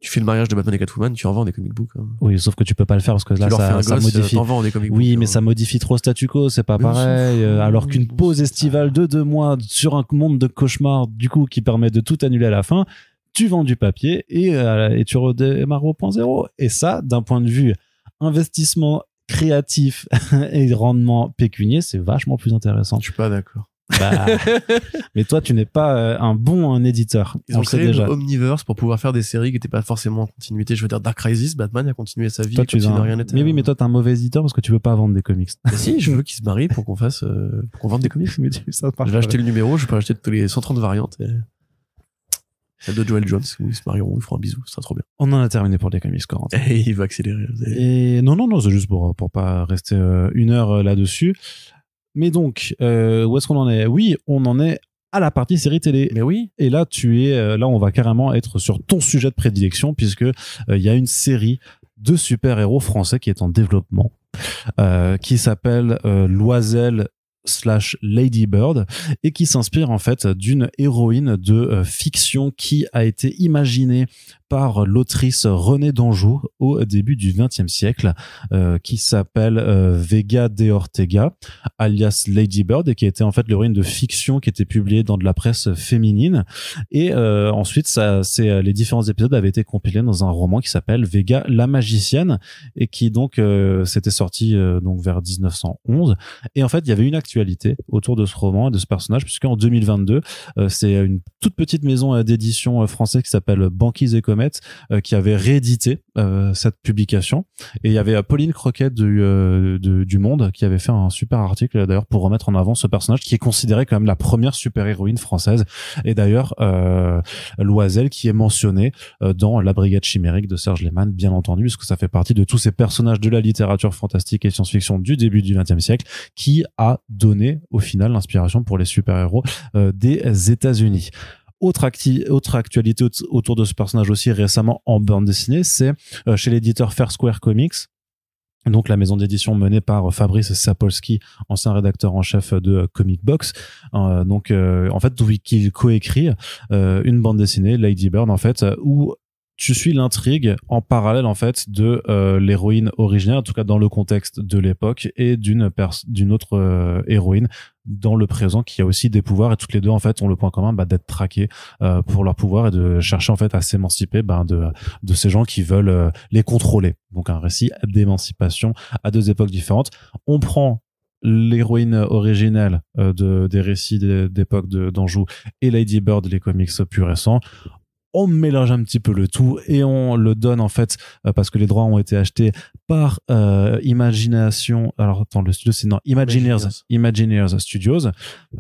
tu fais le mariage de Batman et Catwoman, tu en vends des comic books. Hein. Oui, sauf que tu peux pas le faire parce que tu là, ça, ça gosse, modifie. Vends des comic oui, hein. mais ça modifie trop statu quo, c'est pas pareil. Euh, alors qu'une pause estivale de deux mois sur un monde de cauchemar, du coup, qui permet de tout annuler à la fin, tu vends du papier euh, et, tu redémarres au point zéro. Et ça, d'un point de vue investissement créatif et rendement pécunier, c'est vachement plus intéressant. Je suis pas d'accord. Bah, mais toi, tu n'es pas euh, un bon éditeur. Ils ont créé déjà. Omniverse pour pouvoir faire des séries qui n'étaient pas forcément en continuité. Je veux dire, Dark Crisis, Batman a continué sa vie. Toi, tu un... rien Mais oui, mais toi, es un mauvais éditeur parce que tu veux pas vendre des comics. si, je veux qu'ils se marient pour qu'on fasse, euh, pour qu'on vende des comics. je vais acheter le numéro, je peux acheter toutes les 130 variantes. Celle de Joel Jones, où ils se marieront, ils feront un bisou, ce sera trop bien. On en a terminé pour les Score. Et il va accélérer. Et non, non, non, c'est juste pour, pour pas rester euh, une heure euh, là-dessus. Mais donc, euh, où est-ce qu'on en est Oui, on en est à la partie série télé. Mais oui. Et là, tu es, là, on va carrément être sur ton sujet de prédilection, puisque il y a une série de super-héros français qui est en développement, qui s'appelle euh, Loisel slash Lady et qui s'inspire en fait d'une héroïne de euh, fiction qui a été imaginée par l'autrice Renée d'Anjou au début du XXe siècle, euh, qui s'appelle euh, Vega de Ortega, alias Lady Bird, et qui était en fait l'origine de fiction qui était publiée dans de la presse féminine. Et euh, ensuite, ça, c'est, les différents épisodes avaient été compilés dans un roman qui s'appelle Vega la magicienne, et qui donc s'était sorti donc vers 1911. Et en fait, il y avait une actualité autour de ce roman et de ce personnage, puisque en 2022, c'est une toute petite maison d'édition française qui s'appelle Banquise et Commerce euh, qui avait réédité euh, cette publication. Et il y avait euh, Pauline Croquette du, du Monde qui avait fait un super article d'ailleurs pour remettre en avant ce personnage qui est considéré comme la première super-héroïne française. Et d'ailleurs, Loisel qui est mentionné dans La Brigade Chimérique de Serge Lehmann, bien entendu, puisque ça fait partie de tous ces personnages de la littérature fantastique et science-fiction du début du XXe siècle qui a donné au final l'inspiration pour les super-héros des États-Unis. Autre, autre actualité autour de ce personnage aussi récemment en bande dessinée, c'est euh, chez l'éditeur Fair Square Comics, donc la maison d'édition menée par euh, Fabrice Sapolsky, ancien rédacteur en chef de euh, Comic Box, donc en fait qui coécrit une bande dessinée Lady Bird en fait où tu suis l'intrigue en parallèle en fait de euh, l'héroïne originaire, en tout cas dans le contexte de l'époque, et d'une autre euh, héroïne dans le présent qui a aussi des pouvoirs et toutes les deux en fait ont le point commun bah, d'être traquées euh, pour leur pouvoir et de chercher en fait à s'émanciper bah, de de ces gens qui veulent les contrôler. Donc un récit d'émancipation à deux époques différentes. On prend l'héroïne originelle des récits d'époque d'Anjou et Lady Bird, les comics plus récents, on mélange un petit peu le tout et on le donne en fait euh, parce que les droits ont été achetés par euh, Imagination. Alors attends, le studio c'est non Imagineers, Studios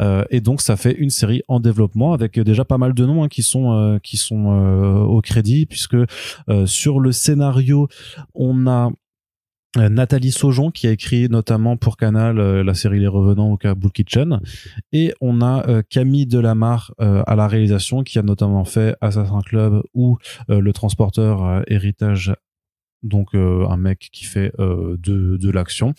euh, et donc ça fait une série en développement avec déjà pas mal de noms hein, qui sont qui sont au crédit puisque sur le scénario on a euh, Nathalie Saujon qui a écrit notamment pour Canal euh, la série Les Revenants au Kabul Kitchen et on a euh, Camille Delamarre à la réalisation qui a notamment fait Assassin's Club ou Le Transporteur Héritage donc un mec qui fait de, l'action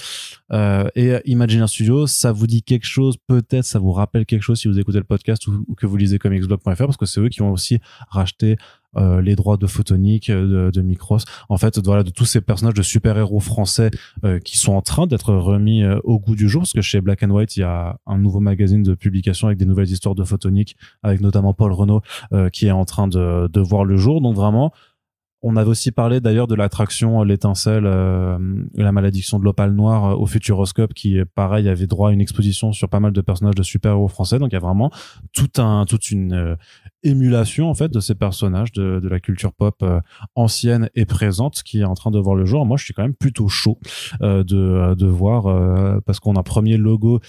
et Imagineer Studio ça vous dit quelque chose peut-être ça vous rappelle quelque chose si vous écoutez le podcast ou, que vous lisez comicsblog.fr parce que c'est eux qui ont aussi racheté euh, les droits de photonique, euh, de, de, Micros, en fait, voilà, de tous ces personnages de super-héros français euh, qui sont en train d'être remis au goût du jour, parce que chez Black and White, il y a un nouveau magazine de publication avec des nouvelles histoires de photonique, avec notamment Paul Renault qui est en train de, de voir le jour. Donc vraiment, on avait aussi parlé d'ailleurs de l'attraction euh, L'étincelle euh, la malédiction de l'opale noire euh, au Futuroscope qui pareil avait droit à une exposition sur pas mal de personnages de super-héros français donc il y a vraiment tout un toute une émulation en fait de ces personnages de, de la culture pop ancienne et présente qui est en train de voir le jour. Moi je suis quand même plutôt chaud de de voir parce qu'on a un premier logo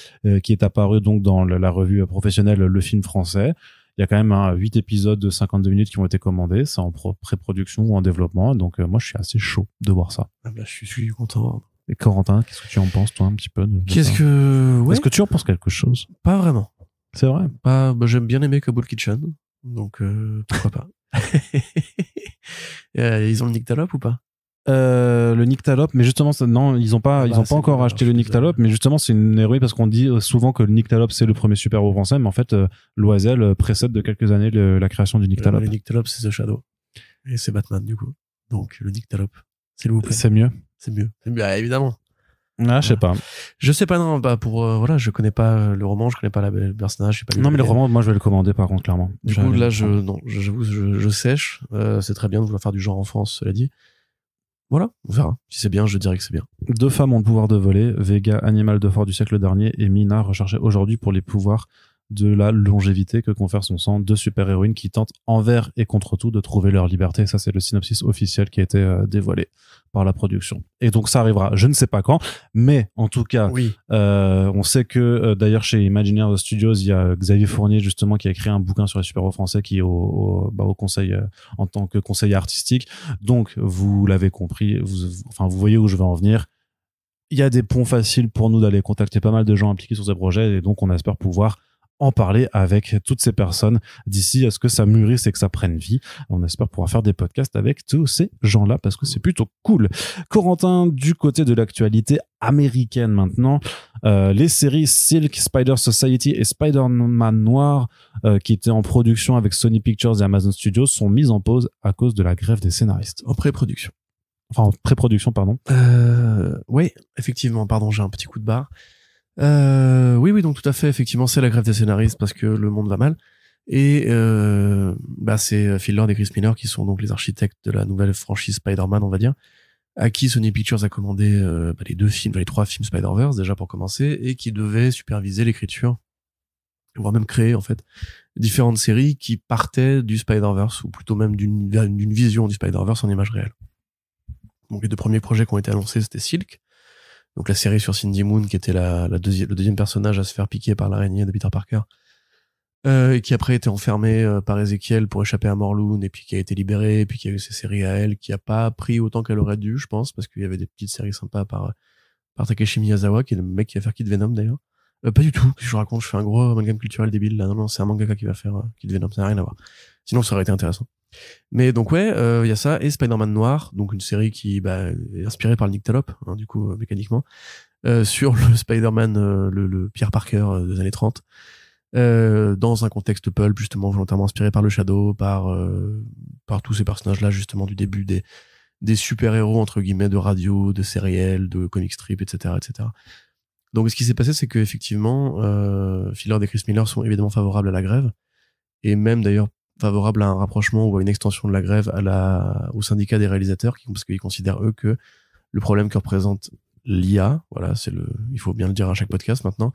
qui est apparu donc dans la revue professionnelle Le Film Français il y a quand même 8 hein, épisodes de 52 minutes qui ont été commandés, c'est en pré-production ou en développement. Donc euh, moi, je suis assez chaud de voir ça. Ah bah, je suis, content. Et Corentin, qu'est-ce que tu en penses, toi, un petit peu Qu'est-ce que. Ouais. Est-ce que tu en penses quelque chose Pas vraiment. C'est vrai. Bah, j'aime bien aimer Cobble Kitchen, donc euh, pourquoi pas. Euh, ils ont le Nictalope ou pas euh, le Nyctalope, mais justement, non, ils n'ont pas, ils ont pas ah bah, encore acheté le Nyctalope, mais justement, c'est une héroïne parce qu'on dit euh, souvent que le Nyctalope c'est le premier super-héros français, mais en fait, euh, euh précède de quelques années la création du Nyctalope. Le, le c'est The Shadow. Et c'est Batman, du coup. Donc, le Nyctalope, s'il vous plaît. C'est mieux. C'est mieux. Ah, évidemment. Ah, je sais pas. Je sais pas, non, bah pour, voilà, je connais pas le roman, je connais pas le personnage, je sais pas. Non, mais le roman, moi, je vais le commander, par contre, clairement. Du coup, là, je, non, je, je, sèche. c'est très bien de vouloir faire du genre en France cela dit. Voilà, on verra. Si c'est bien, je dirais que c'est bien. Deux femmes ont le pouvoir de voler, Vega, animal de fort du siècle dernier, et Mina, recherchée aujourd'hui pour les pouvoirs de la longévité que confère son sang de super-héroïnes qui tentent envers et contre tout de trouver leur liberté. Ça, c'est le synopsis officiel qui a été euh, dévoilé par la production. Et donc, ça arrivera, je ne sais pas quand, mais en tout cas, euh, on sait que euh, d'ailleurs chez Imaginaire Studios, il y a Xavier Fournier justement qui a écrit un bouquin sur les super-héros français qui est bah, au, conseil en tant que conseiller artistique. Donc, vous l'avez compris, vous, enfin, vous voyez où je veux en venir il y a des ponts faciles pour nous d'aller contacter pas mal de gens impliqués sur ce projet et donc on espère pouvoir en parler avec toutes ces personnes d'ici à ce que ça mûrisse et que ça prenne vie. On espère pouvoir faire des podcasts avec tous ces gens-là parce que c'est plutôt cool. Corentin, du côté de l'actualité américaine maintenant, euh, les séries Silk, Spider Society et Spider-Man Noir euh, qui étaient en production avec Sony Pictures et Amazon Studios sont mises en pause à cause de la grève des scénaristes. En pré-production. Enfin, en pré-production, pardon. Euh, oui, effectivement, pardon, j'ai un petit coup de barre. Euh, oui, oui, donc tout à fait. Effectivement, c'est la grève des scénaristes parce que le monde va mal. Et euh, bah, c'est euh, Phil et Chris Miller qui sont donc les architectes de la nouvelle franchise Spider-Man, on va dire, à qui Sony Pictures a commandé euh, bah, les deux films, les trois films Spider-Verse déjà pour commencer, et qui devaient superviser l'écriture, voire même créer en fait différentes séries qui partaient du Spider-Verse ou plutôt même d'une vision du Spider-Verse en image réelle. Donc les deux premiers projets qui ont été annoncés, c'était Silk, donc la série sur Cindy Moon, qui était la, le deuxième personnage à se faire piquer par l'araignée de Peter Parker, euh, et qui après était enfermé euh, par Ezekiel pour échapper à Morlun, et puis qui a été libéré, et puis qui a eu ses séries à elle, qui a pas pris autant qu'elle aurait dû, je pense, parce qu'il y avait des petites séries sympas par, par Takeshi Miyazawa, qui est le mec qui va faire Kid Venom d'ailleurs. Euh, pas du tout, je je raconte, je fais un gros amalgame culturel débile là. Non, non, c'est un mangaka qui va faire qui Kid Venom, ça n'a rien à voir. Sinon, ça aurait été intéressant. Mais donc ouais, il euh, y a ça et Spider-Man Noir, donc une série qui bah, est inspirée par Nick Talop, hein, du coup euh, mécaniquement, euh, sur le Spider-Man, euh, le, le, Pierre Parker des années 30, dans un contexte pulp justement volontairement inspiré par le Shadow, par par tous ces personnages-là justement du début des des super-héros entre guillemets de radio, de séries, de comic strip, etc., etc. Donc ce qui s'est passé, c'est que effectivement, Filler et Chris Miller sont évidemment favorables à la grève et même d'ailleurs favorable à un rapprochement ou à une extension de la grève à la, au syndicat des réalisateurs, parce qu'ils considèrent eux que le problème que représente l'IA, voilà, c'est le, il faut bien le dire à chaque podcast maintenant,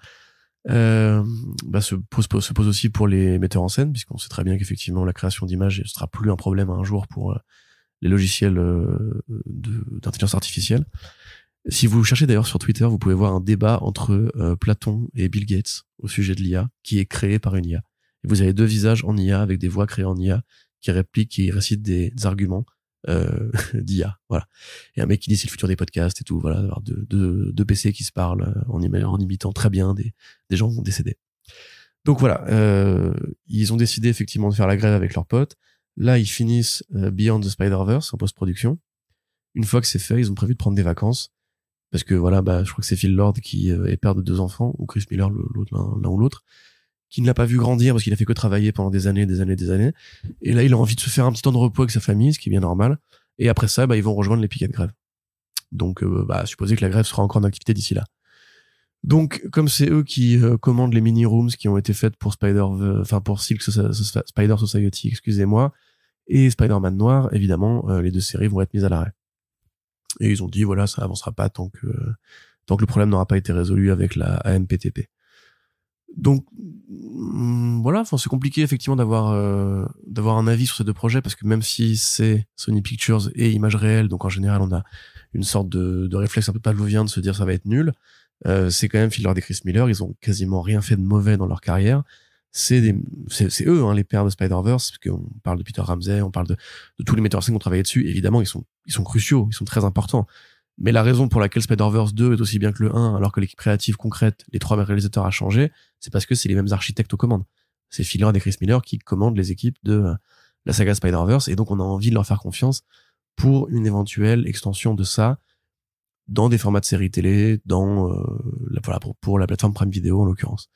euh, bah, se, pose, se pose aussi pour les metteurs en scène, puisqu'on sait très bien qu'effectivement la création d'images ne sera plus un problème un jour pour euh, les logiciels euh, d'intelligence artificielle. Si vous cherchez d'ailleurs sur Twitter, vous pouvez voir un débat entre euh, Platon et Bill Gates au sujet de l'IA, qui est créé par une IA vous avez deux visages en IA avec des voix créées en IA qui répliquent, qui récitent des, arguments euh, d'IA. Voilà. Et un mec qui dit le futur des podcasts et tout. Voilà, deux, PC qui se parlent euh, en, en imitant très bien des, des gens décédé Donc voilà, euh, ils ont décidé effectivement de faire la grève avec leurs potes. Là, ils finissent euh, Beyond the Spider-Verse en post-production. Une fois que c'est fait, ils ont prévu de prendre des vacances. Parce que voilà, bah, je crois que c'est Phil Lord qui est père de deux enfants, ou Chris Miller, l'un ou l'autre qui ne l'a pas vu grandir parce qu'il a fait que travailler pendant des années, des années, des années. Et là, il a envie de se faire un petit temps de repos avec sa famille, ce qui est bien normal. Et après ça, bah, ils vont rejoindre les piquets de grève. Donc, euh, bah, supposer que la grève sera encore en activité d'ici là. Donc, comme c'est eux qui euh, commandent les mini rooms qui ont été faites pour Spider, euh, enfin pour Silk Spider Society, excusez-moi, et Spider-Man Noir, évidemment, euh, les deux séries vont être mises à l'arrêt. Et ils ont dit voilà, ça avancera pas tant que tant que le problème n'aura pas été résolu avec la AMPTP donc mm, voilà, enfin c'est compliqué effectivement d'avoir euh, d'avoir un avis sur ces deux projets parce que même si c'est Sony Pictures et Image Réelles, donc en général on a une sorte de, de réflexe un peu vient de se dire ça va être nul. Euh, c'est quand même Lord et Chris Miller, ils ont quasiment rien fait de mauvais dans leur carrière. C'est c'est eux hein, les pères de Spider-Verse parce qu'on parle de Peter Ramsey, on parle de, tous les metteurs en scène qui ont travaillé dessus. Évidemment, ils sont ils sont cruciaux, ils sont très importants. Mais la raison pour laquelle Spider-Verse 2 est aussi bien que le 1, alors que l'équipe créative concrète, les trois réalisateurs a changé, c'est parce que c'est les mêmes architectes aux commandes. C'est Phil et Chris Miller qui commandent les équipes de euh, la saga Spider-Verse, et donc on a envie de leur faire confiance pour une éventuelle extension de ça dans des formats de séries télé, dans euh, la, pour, la, pour la plateforme Prime Video en l'occurrence.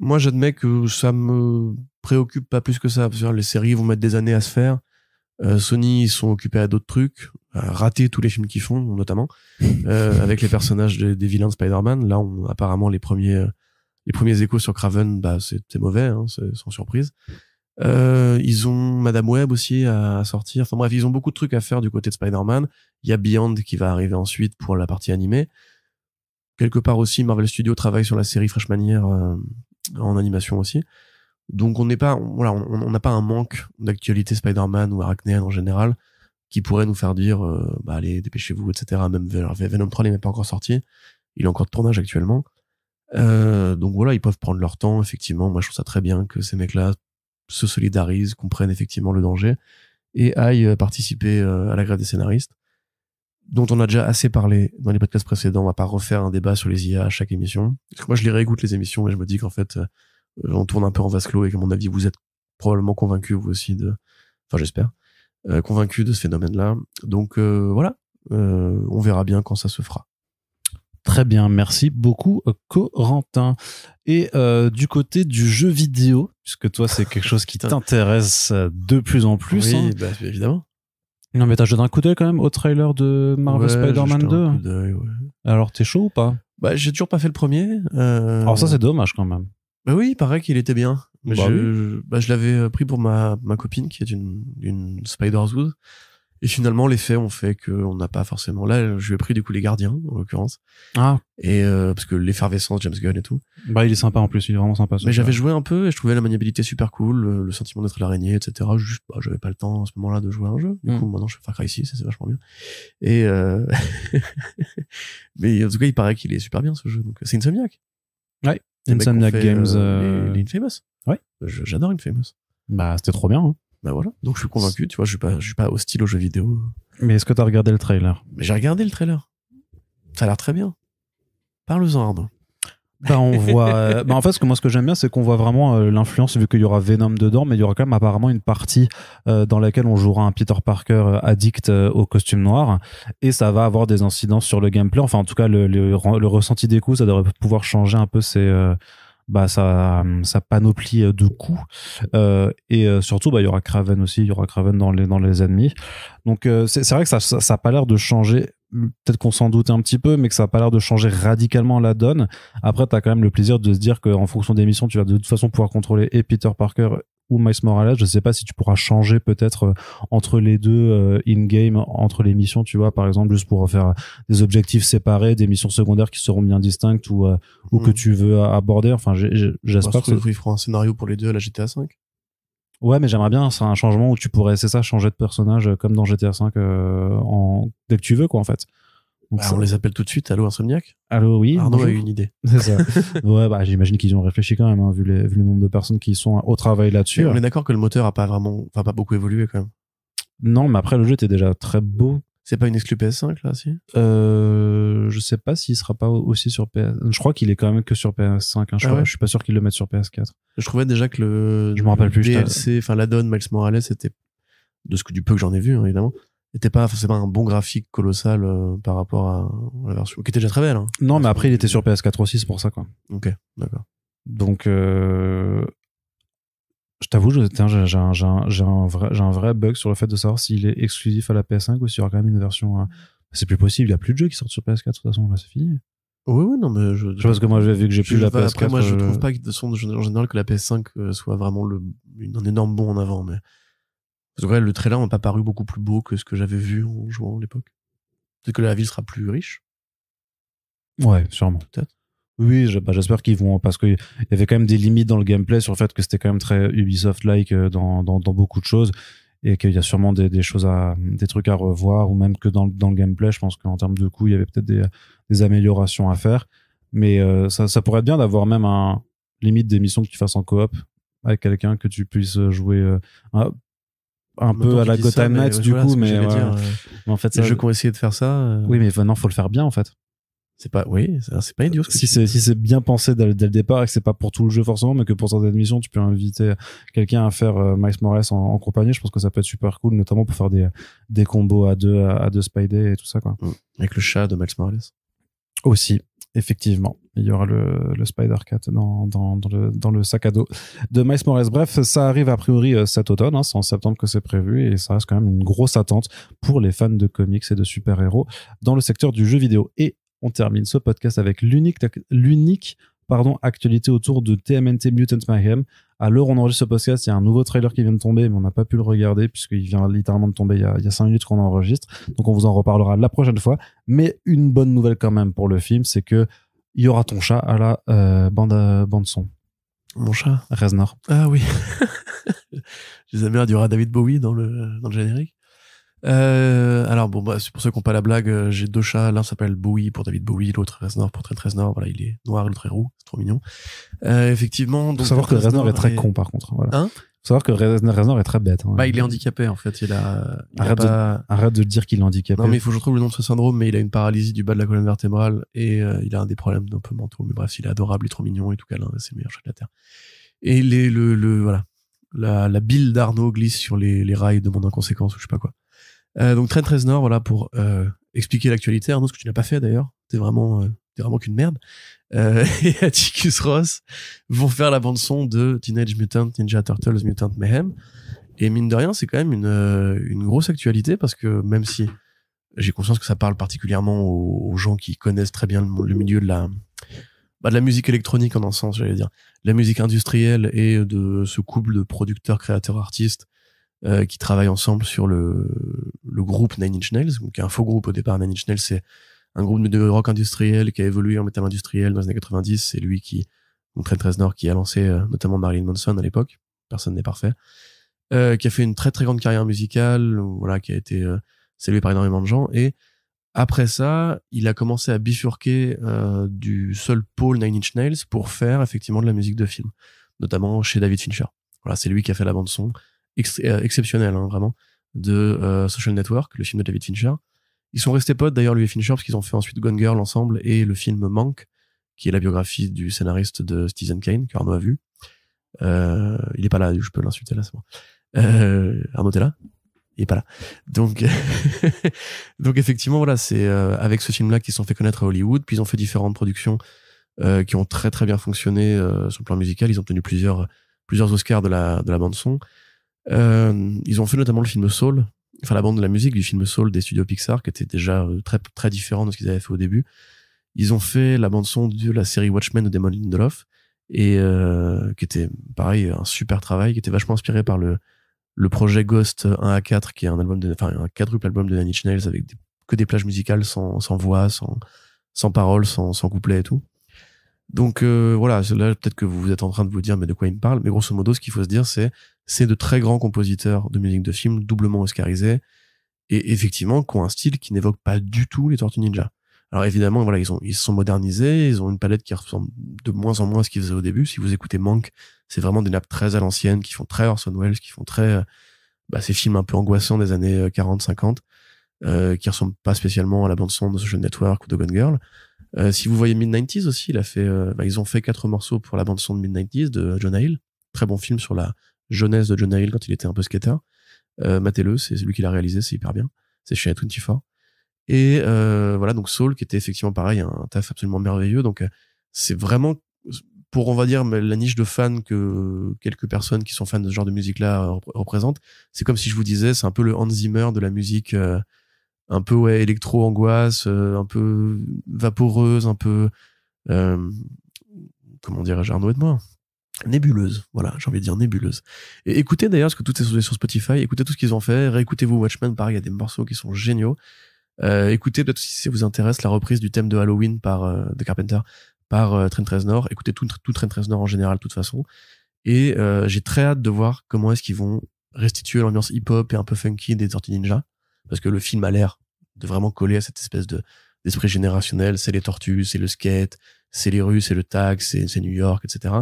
Moi, j'admets que ça me préoccupe pas plus que ça, parce que les séries vont mettre des années à se faire. Euh, Sony, ils sont occupés à d'autres trucs, à rater tous les films qu'ils font, notamment euh, avec les personnages des vilains de Spider-Man. Là, on, apparemment, les premiers euh, les premiers échos sur Craven, bah, c'était mauvais, hein, sans surprise. ils ont Madame Web aussi à, sortir. Enfin bref, ils ont beaucoup de trucs à faire du côté de Spider-Man. Il y a Beyond qui va arriver ensuite pour la partie animée. Quelque part aussi, Marvel Studios travaille sur la série fresh euh, en animation aussi. Donc on n'est pas, voilà, on n'a pas un manque d'actualité Spider-Man ou Arachnéen en général qui pourrait nous faire dire, euh, bah, allez, dépêchez-vous, etc. Même Venom 3 n'est même pas encore sorti, il est encore de tournage actuellement. Euh, donc voilà, ils peuvent prendre leur temps. Effectivement, moi je trouve ça très bien que ces mecs-là se solidarisent, comprennent effectivement le danger et aillent euh, participer à la grève des scénaristes, dont on a déjà assez parlé dans les podcasts précédents. On va pas refaire un débat sur les IA à chaque émission. moi je les réécoute les émissions et je me dis qu'en fait on tourne un peu en vase clos et à mon avis, vous êtes probablement convaincu, vous aussi, de, enfin j'espère, euh, convaincu de ce phénomène-là. Donc euh, voilà, euh, on verra bien quand ça se fera. Très bien, merci beaucoup Corentin. Et du côté du jeu vidéo, puisque toi c'est quelque chose qui t'intéresse de plus en plus. Oui, hein. bah, évidemment. Non mais t'as jeté un coup d'œil quand même au trailer de Marvel Spider-Man 2. Alors t'es chaud ou pas Bah j'ai toujours pas fait le premier. Alors ça c'est dommage quand même. Bah oui, il paraît qu'il était bien. Mais bah bah, je, l'avais euh, pris pour ma, ma copine qui est une, une Spider's Wood. Et finalement, les faits ont fait qu'on n'a pas forcément. Là, je lui ai pris du coup les gardiens, en l'occurrence. Ah. Et euh, parce que l'effervescence, James Gunn et tout. Bah, il est sympa en plus, il est vraiment sympa. Mais j'avais joué un peu et je trouvais la maniabilité super cool, le sentiment d'être l'araignée, etc. Juste, bah, j'avais pas le temps à ce moment-là de jouer à un jeu. Du hmm. coup, maintenant, je fais Far Cry 6, c'est vachement bien. Et euh... mais en tout cas, il paraît qu'il est super bien ce jeu. Donc, c'est Insomniac. Ouais. Eh ben, Insomniac Games. Euh, euh, Infamous. Ouais. J'adore Infamous. Bah, c'était trop bien. Hein. Bah voilà. Donc, je suis convaincu, tu vois, je suis pas, je suis pas hostile aux jeux vidéo. Mais est-ce que t'as regardé le trailer Mais j'ai regardé le trailer. Ça a l'air très bien. Parle-en, Arnaud. Ben, on voit. Euh, ben, en fait, ce que moi, ce que j'aime bien, c'est qu'on voit vraiment euh, l'influence, vu qu'il y aura Venom dedans, mais il y aura quand même apparemment une partie euh, dans laquelle on jouera un Peter Parker addict au costume noir, et ça va avoir des incidences sur le gameplay. Enfin, en tout cas, le, ressenti des coups, ça devrait pouvoir changer un peu ses bah, sa, panoplie de coups. et surtout, bah, il y aura Craven aussi, il y aura Craven dans les, dans les ennemis. Donc, c'est vrai que ça n'a ça, pas l'air de changer peut-être qu'on s'en doute un petit peu, mais que ça n'a pas l'air de changer radicalement la donne. Après, tu as quand même le plaisir de se dire qu'en fonction des missions, tu vas de toute façon pouvoir contrôler et Peter Parker ou Miles Morales. Je sais pas si tu pourras changer peut-être euh, entre les deux euh, in-game, entre les missions, tu vois, par exemple, juste pour faire euh, des objectifs séparés, des missions secondaires qui seront bien distinctes ou, ou que hmm. tu veux aborder. Enfin, j'espère que. vous fera un scénario pour les deux à la GTA 5. Ouais, mais j'aimerais bien, c'est un changement où tu pourrais, c'est ça, changer de personnage euh, comme dans GTA V euh, dès que tu veux, quoi, en fait. Bah, on les appelle tout de suite. Allô, Insomniac Allô, oui. Arnaud a eu une idée. C'est ça. ouais, bah, j'imagine qu'ils ont réfléchi quand même, hein, vu, le nombre de personnes qui sont au travail là-dessus. On est d'accord que le moteur a pas vraiment, enfin, pas beaucoup évolué quand même. Non, mais après, le jeu était déjà très beau c'est pas une exclu PS5 là, si euh, Je sais pas s'il sera pas aussi sur PS. Je crois qu'il est quand même que sur PS5. Hein, je, ah je suis pas sûr qu'ils le mettent sur PS4. Je trouvais déjà que le, je me rappelle plus, DLC, enfin la donne Miles Morales, était de ce que du peu que j'en ai vu hein, évidemment, était pas forcément un bon graphique colossal euh, par rapport à, la version qui était déjà très belle. Hein. Non, mais après il était sur PS4 aussi, c'est pour ça quoi. Ok, d'accord. Donc euh, je t'avoue, j'ai un, vrai, bug sur le fait de savoir s'il est exclusif à la PS5 ou s'il y aura quand même une version. C'est plus possible, il n'y a plus de jeux qui sortent sur PS4 de toute façon, là c'est fini. Oui, oui, non, mais je. Je pense que moi, vu que j'ai plus la PS4. Après, moi, je euh, trouve pas que, de son, en général, que la PS5 euh, soit vraiment le, une, un énorme bond en avant, mais. Parce que le trailer n'a pas paru beaucoup plus beau que ce que j'avais vu en jouant à l'époque. Peut-être que la ville sera plus riche. Ouais, sûrement. Peut-être. Oui, bah, j'espère qu'ils vont, hein, parce qu'il y avait quand même des limites dans le gameplay sur le fait que c'était quand même très Ubisoft-like euh, dans, dans, dans, beaucoup de choses et qu'il y a sûrement des, des, choses à, des trucs à revoir ou même que dans, dans le gameplay, je pense qu'en termes de coûts, il y avait peut-être des, des, améliorations à faire. Mais euh, ça, ça, pourrait être bien d'avoir même un limite des missions que tu fasses en coop avec quelqu'un que tu puisses jouer euh, un, peu à la Gotham Knights du coup mais, en fait c'est un jeu qu'on ont essayé de faire ça oui mais maintenant faut le faire bien en fait c'est pas, oui, c'est pas idiot. Ce si c'est si bien pensé dès, le départ et que c'est pas pour tout le jeu forcément, mais que pour certaines missions tu peux inviter quelqu'un à faire euh, Miles Morales en, compagnie, je pense que ça peut être super cool, notamment pour faire des des combos à deux à, deux Spidey et tout ça quoi. Mm. Avec le chat de Miles Morales. Aussi, effectivement. Il y aura le, Spider Cat dans, dans, le, sac à dos de Miles Morales. Bref, ça arrive a priori euh, cet automne, hein, c'est en septembre que c'est prévu, et ça reste quand même une grosse attente pour les fans de comics et de super-héros dans le secteur du jeu vidéo. Et on termine ce podcast avec l'unique, pardon, actualité autour de TMNT Mutant Mayhem. À l'heure où on enregistre ce podcast, il y a un nouveau trailer qui vient de tomber, mais on n'a pas pu le regarder puisqu'il vient littéralement de tomber il y, a, 5 minutes qu'on enregistre. Donc on vous en reparlera la prochaine fois. Mais une bonne nouvelle quand même pour le film, c'est que il y aura ton chat à la euh, bande, euh, bande son. Mon chat Reznor. Ah oui. J'ai qu'il y aura David Bowie dans le, dans le générique. Euh, alors bon, bah, c'est pour ceux qui n'ont pas la blague, euh, j'ai deux chats. L'un s'appelle Bowie pour David Bowie, l'autre Reznor pour Trent nord Voilà, il est noir, l'autre est roux. C'est trop mignon. Euh, effectivement. Donc, faut savoir que Reznor, est très con par contre. Voilà. savoir que Reznor est très bête. Hein. Bah, il est handicapé en fait. Il a. arrête, de, dire qu'il est handicapé. Non, mais il faut que je trouve le nom de ce syndrome. Mais il a une paralysie du bas de la colonne vertébrale et euh, il a un des problèmes d'un peu mentaux. Mais bref, il est adorable, il est trop mignon en tout cas, C'est le meilleur chat de la terre. Et les, le, voilà, la, bile d'Arnaud glisse sur les, rails de mon inconséquence ou je sais pas quoi. Euh, donc Train 13 Nord, voilà, pour euh, expliquer l'actualité. Arnaud, ce que tu n'as pas fait d'ailleurs, t'es vraiment, euh, vraiment qu'une merde. Euh, et Atticus Ross vont faire la bande son de Teenage Mutant Ninja Turtles Mutant Mayhem. Et mine de rien, c'est quand même une, une grosse actualité parce que même si j'ai conscience que ça parle particulièrement aux, gens qui connaissent très bien le, milieu de la, bah, de la musique électronique en un sens, j'allais dire, la musique industrielle et de ce couple de producteurs, créateurs, artistes euh, qui travaillent ensemble sur le, le groupe Nine Inch Nails, qui est un faux groupe au départ. Nine Inch Nails, c'est un groupe de rock industriel qui a évolué en métal industriel dans les années 90. C'est lui qui, donc très nord qui a lancé euh, notamment Marilyn Manson à l'époque. Personne n'est parfait. Euh, qui a fait une très très grande carrière musicale, voilà, qui a été euh, salué par énormément de gens. Et après ça, il a commencé à bifurquer du seul pôle Nine Inch Nails pour faire effectivement de la musique de film, notamment chez David Fincher. Voilà, c'est lui qui a fait la bande son, euh, exceptionnel, hein, vraiment, de euh, Social Network, le film de David Fincher. Ils sont restés potes d'ailleurs, lui et Fincher, parce qu'ils ont fait ensuite Gone Girl ensemble et le film Manque, qui est la biographie du scénariste de Stephen Kane, que a vu. Euh, il est pas là, je peux l'insulter là, c'est bon. Euh, Arnaud, est là Il est pas là. Donc, donc effectivement, voilà, c'est euh, avec ce film-là qu'ils se sont fait connaître à Hollywood, puis ils ont fait différentes productions qui ont très très bien fonctionné sur le plan musical. Ils ont obtenu plusieurs plusieurs Oscars de la de la bande son. Euh, ils ont fait notamment le film Soul, enfin la bande de la musique du film Soul des studios Pixar, qui était déjà euh, très très différent de ce qu'ils avaient fait au début. Ils ont fait la bande son de la série Watchmen de Damon Lindelof et euh, qui était pareil un super travail, qui était vachement inspiré par le le projet Ghost 1 à 4, qui est un album, de, enfin un quadruple album de Danny Inch avec que des plages musicales sans sans voix, sans sans paroles, sans sans couplet et tout. Donc euh, voilà, peut-être que vous êtes en train de vous dire mais de quoi il me parle, mais grosso modo ce qu'il faut se dire c'est c'est de très grands compositeurs de musique de film doublement oscarisés et effectivement qui ont un style qui n'évoque pas du tout les Tortues Ninja. Alors évidemment voilà ils ils se sont modernisés, ils ont une palette qui ressemble de moins en moins à ce qu'ils faisaient au début. Si vous écoutez Manque, c'est vraiment des nappes très à l'ancienne qui font très Orson Welles, qui font très euh, bah, ces films un peu angoissants des années 40-50 euh, euh, qui ressemblent pas spécialement à la bande son de Social Network ou de Gone Girl. Euh, si vous voyez Mid-90s aussi, il a fait, euh, bah, ils ont fait quatre morceaux pour la bande-son de Mid-90s de John Hill. Très bon film sur la jeunesse de John Hill quand il était un peu skater. Euh, c'est lui qui l'a réalisé, c'est hyper bien. C'est chez 24 Et euh, voilà, donc Soul, qui était effectivement pareil, un taf absolument merveilleux. Donc euh, c'est vraiment, pour on va dire, la niche de fans que quelques personnes qui sont fans de ce genre de musique-là représentent, c'est comme si je vous disais, c'est un peu le Hans Zimmer de la musique un peu électro angoisse euh, un peu vaporeuse un peu euh, comment dirais-je Arnaud et moi nébuleuse voilà j'ai envie de dire nébuleuse écoutez d'ailleurs ce que tout est sur Spotify écoutez tout ce qu'ils ont fait réécoutez-vous Watchmen pareil il y a des morceaux qui sont géniaux euh, écoutez peut-être si ça vous intéresse la reprise du thème de Halloween par de Carpenter par Train 13 Nord. écoutez tout, tout 13 Nord en général de toute façon et j'ai très hâte de voir comment est-ce qu'ils vont restituer l'ambiance hip-hop et un peu funky des sorties ninja parce que le film a l'air de vraiment coller à cette espèce de d'esprit générationnel. C'est les tortues, c'est le skate, c'est les rues, c'est le tag, c'est New York, etc.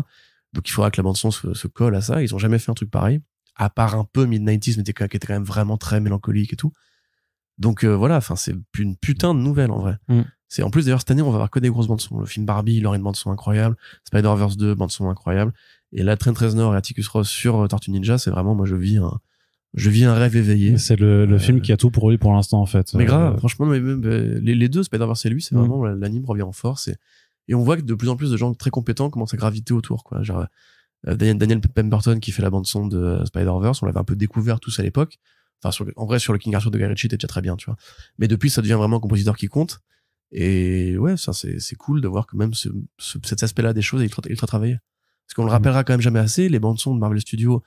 Donc il faudra que la bande son se, colle à ça. Ils ont jamais fait un truc pareil, à part un peu mid 90s, mais qui était quand même vraiment très mélancolique et tout. Donc euh, voilà, enfin c'est une putain de nouvelle en vrai. Mm. C'est en plus d'ailleurs cette année on va avoir que des grosses bandes son. Le film Barbie, il aura une bande son incroyable. Spider Verse 2, bande son incroyable. Et la Train 13 Nord et Atticus Ross sur euh, Tortue Ninja, c'est vraiment moi je vis un, je vis un rêve éveillé. C'est le, le euh, film qui a tout pour lui pour l'instant en fait. Mais grave, euh, franchement, euh, les, deux, Spider-Verse et lui, c'est mm. vraiment l'anime revient en force et, et, on voit que de plus en plus de gens très compétents commencent à graviter autour quoi. Genre Daniel, Pemberton qui fait la bande son de Spider-Verse, on l'avait un peu découvert tous à l'époque. en vrai, sur le King Arthur de Gary Ritchie, déjà très bien, tu vois. Mais depuis, ça devient vraiment un compositeur qui compte. Et ouais, ça c'est cool de voir que même ce, cet aspect-là des choses est ultra, ultra travaillé. Parce qu'on le mm. rappellera quand même jamais assez, les bandes son de Marvel Studios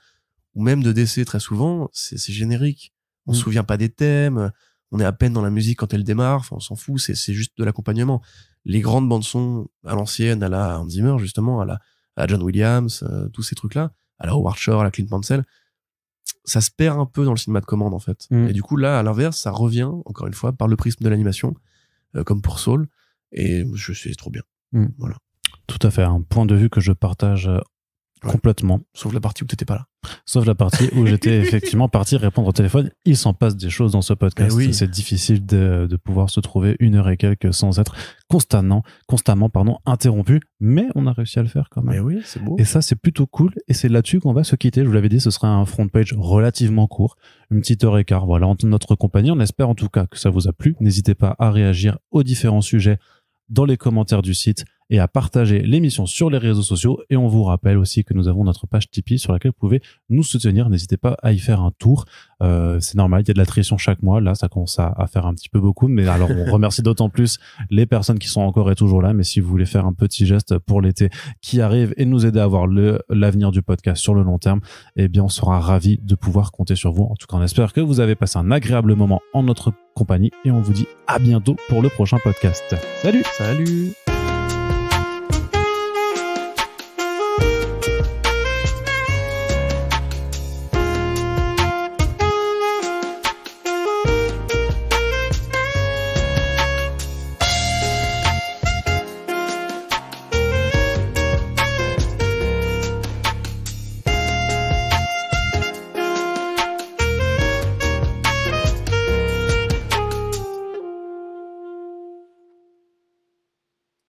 ou même de décès très souvent, c'est générique. On ne se mm. souvient pas des thèmes, on est à peine dans la musique quand elle démarre, on s'en fout, c'est juste de l'accompagnement. Les grandes bandes son à l'ancienne, à la Hans Zimmer justement, à la à John Williams, euh, tous ces trucs-là, à la Howard Shore, à la Clint Mansell, ça se perd un peu dans le cinéma de commande en fait. Mm. Et du coup là, à l'inverse, ça revient encore une fois par le prisme de l'animation, euh, comme pour Saul et je suis trop bien. Mm. Voilà. Tout à fait, un point de vue que je partage Complètement. Sauf la partie où t'étais pas là. Sauf la partie où j'étais effectivement parti répondre au téléphone. Il s'en passe des choses dans ce podcast. Eh oui. C'est difficile de, pouvoir se trouver une heure et quelques sans être constamment, constamment pardon, interrompu. Mais on a réussi à le faire quand même. oui, c'est beau. Et ça, c'est plutôt cool. Et c'est là-dessus qu'on va se quitter. Je vous l'avais dit, ce sera un front page relativement court. Une petite heure et quart. Voilà, en notre compagnie. On espère en tout cas que ça vous a plu. N'hésitez pas à réagir aux différents sujets dans les commentaires du site et à partager l'émission sur les réseaux sociaux. Et on vous rappelle aussi que nous avons notre page Tipeee sur laquelle vous pouvez nous soutenir. N'hésitez pas à y faire un tour. Euh, c'est normal, il y a de la chaque mois. Là, ça commence à, faire un petit peu beaucoup. Mais alors, on remercie d'autant plus les personnes qui sont encore et toujours là. Mais si vous voulez faire un petit geste pour l'été qui arrive et nous aider à voir l'avenir du podcast sur le long terme, eh bien, on sera ravi de pouvoir compter sur vous. En tout cas, on espère que vous avez passé un agréable moment en notre compagnie et on vous dit à bientôt pour le prochain podcast. Salut Salut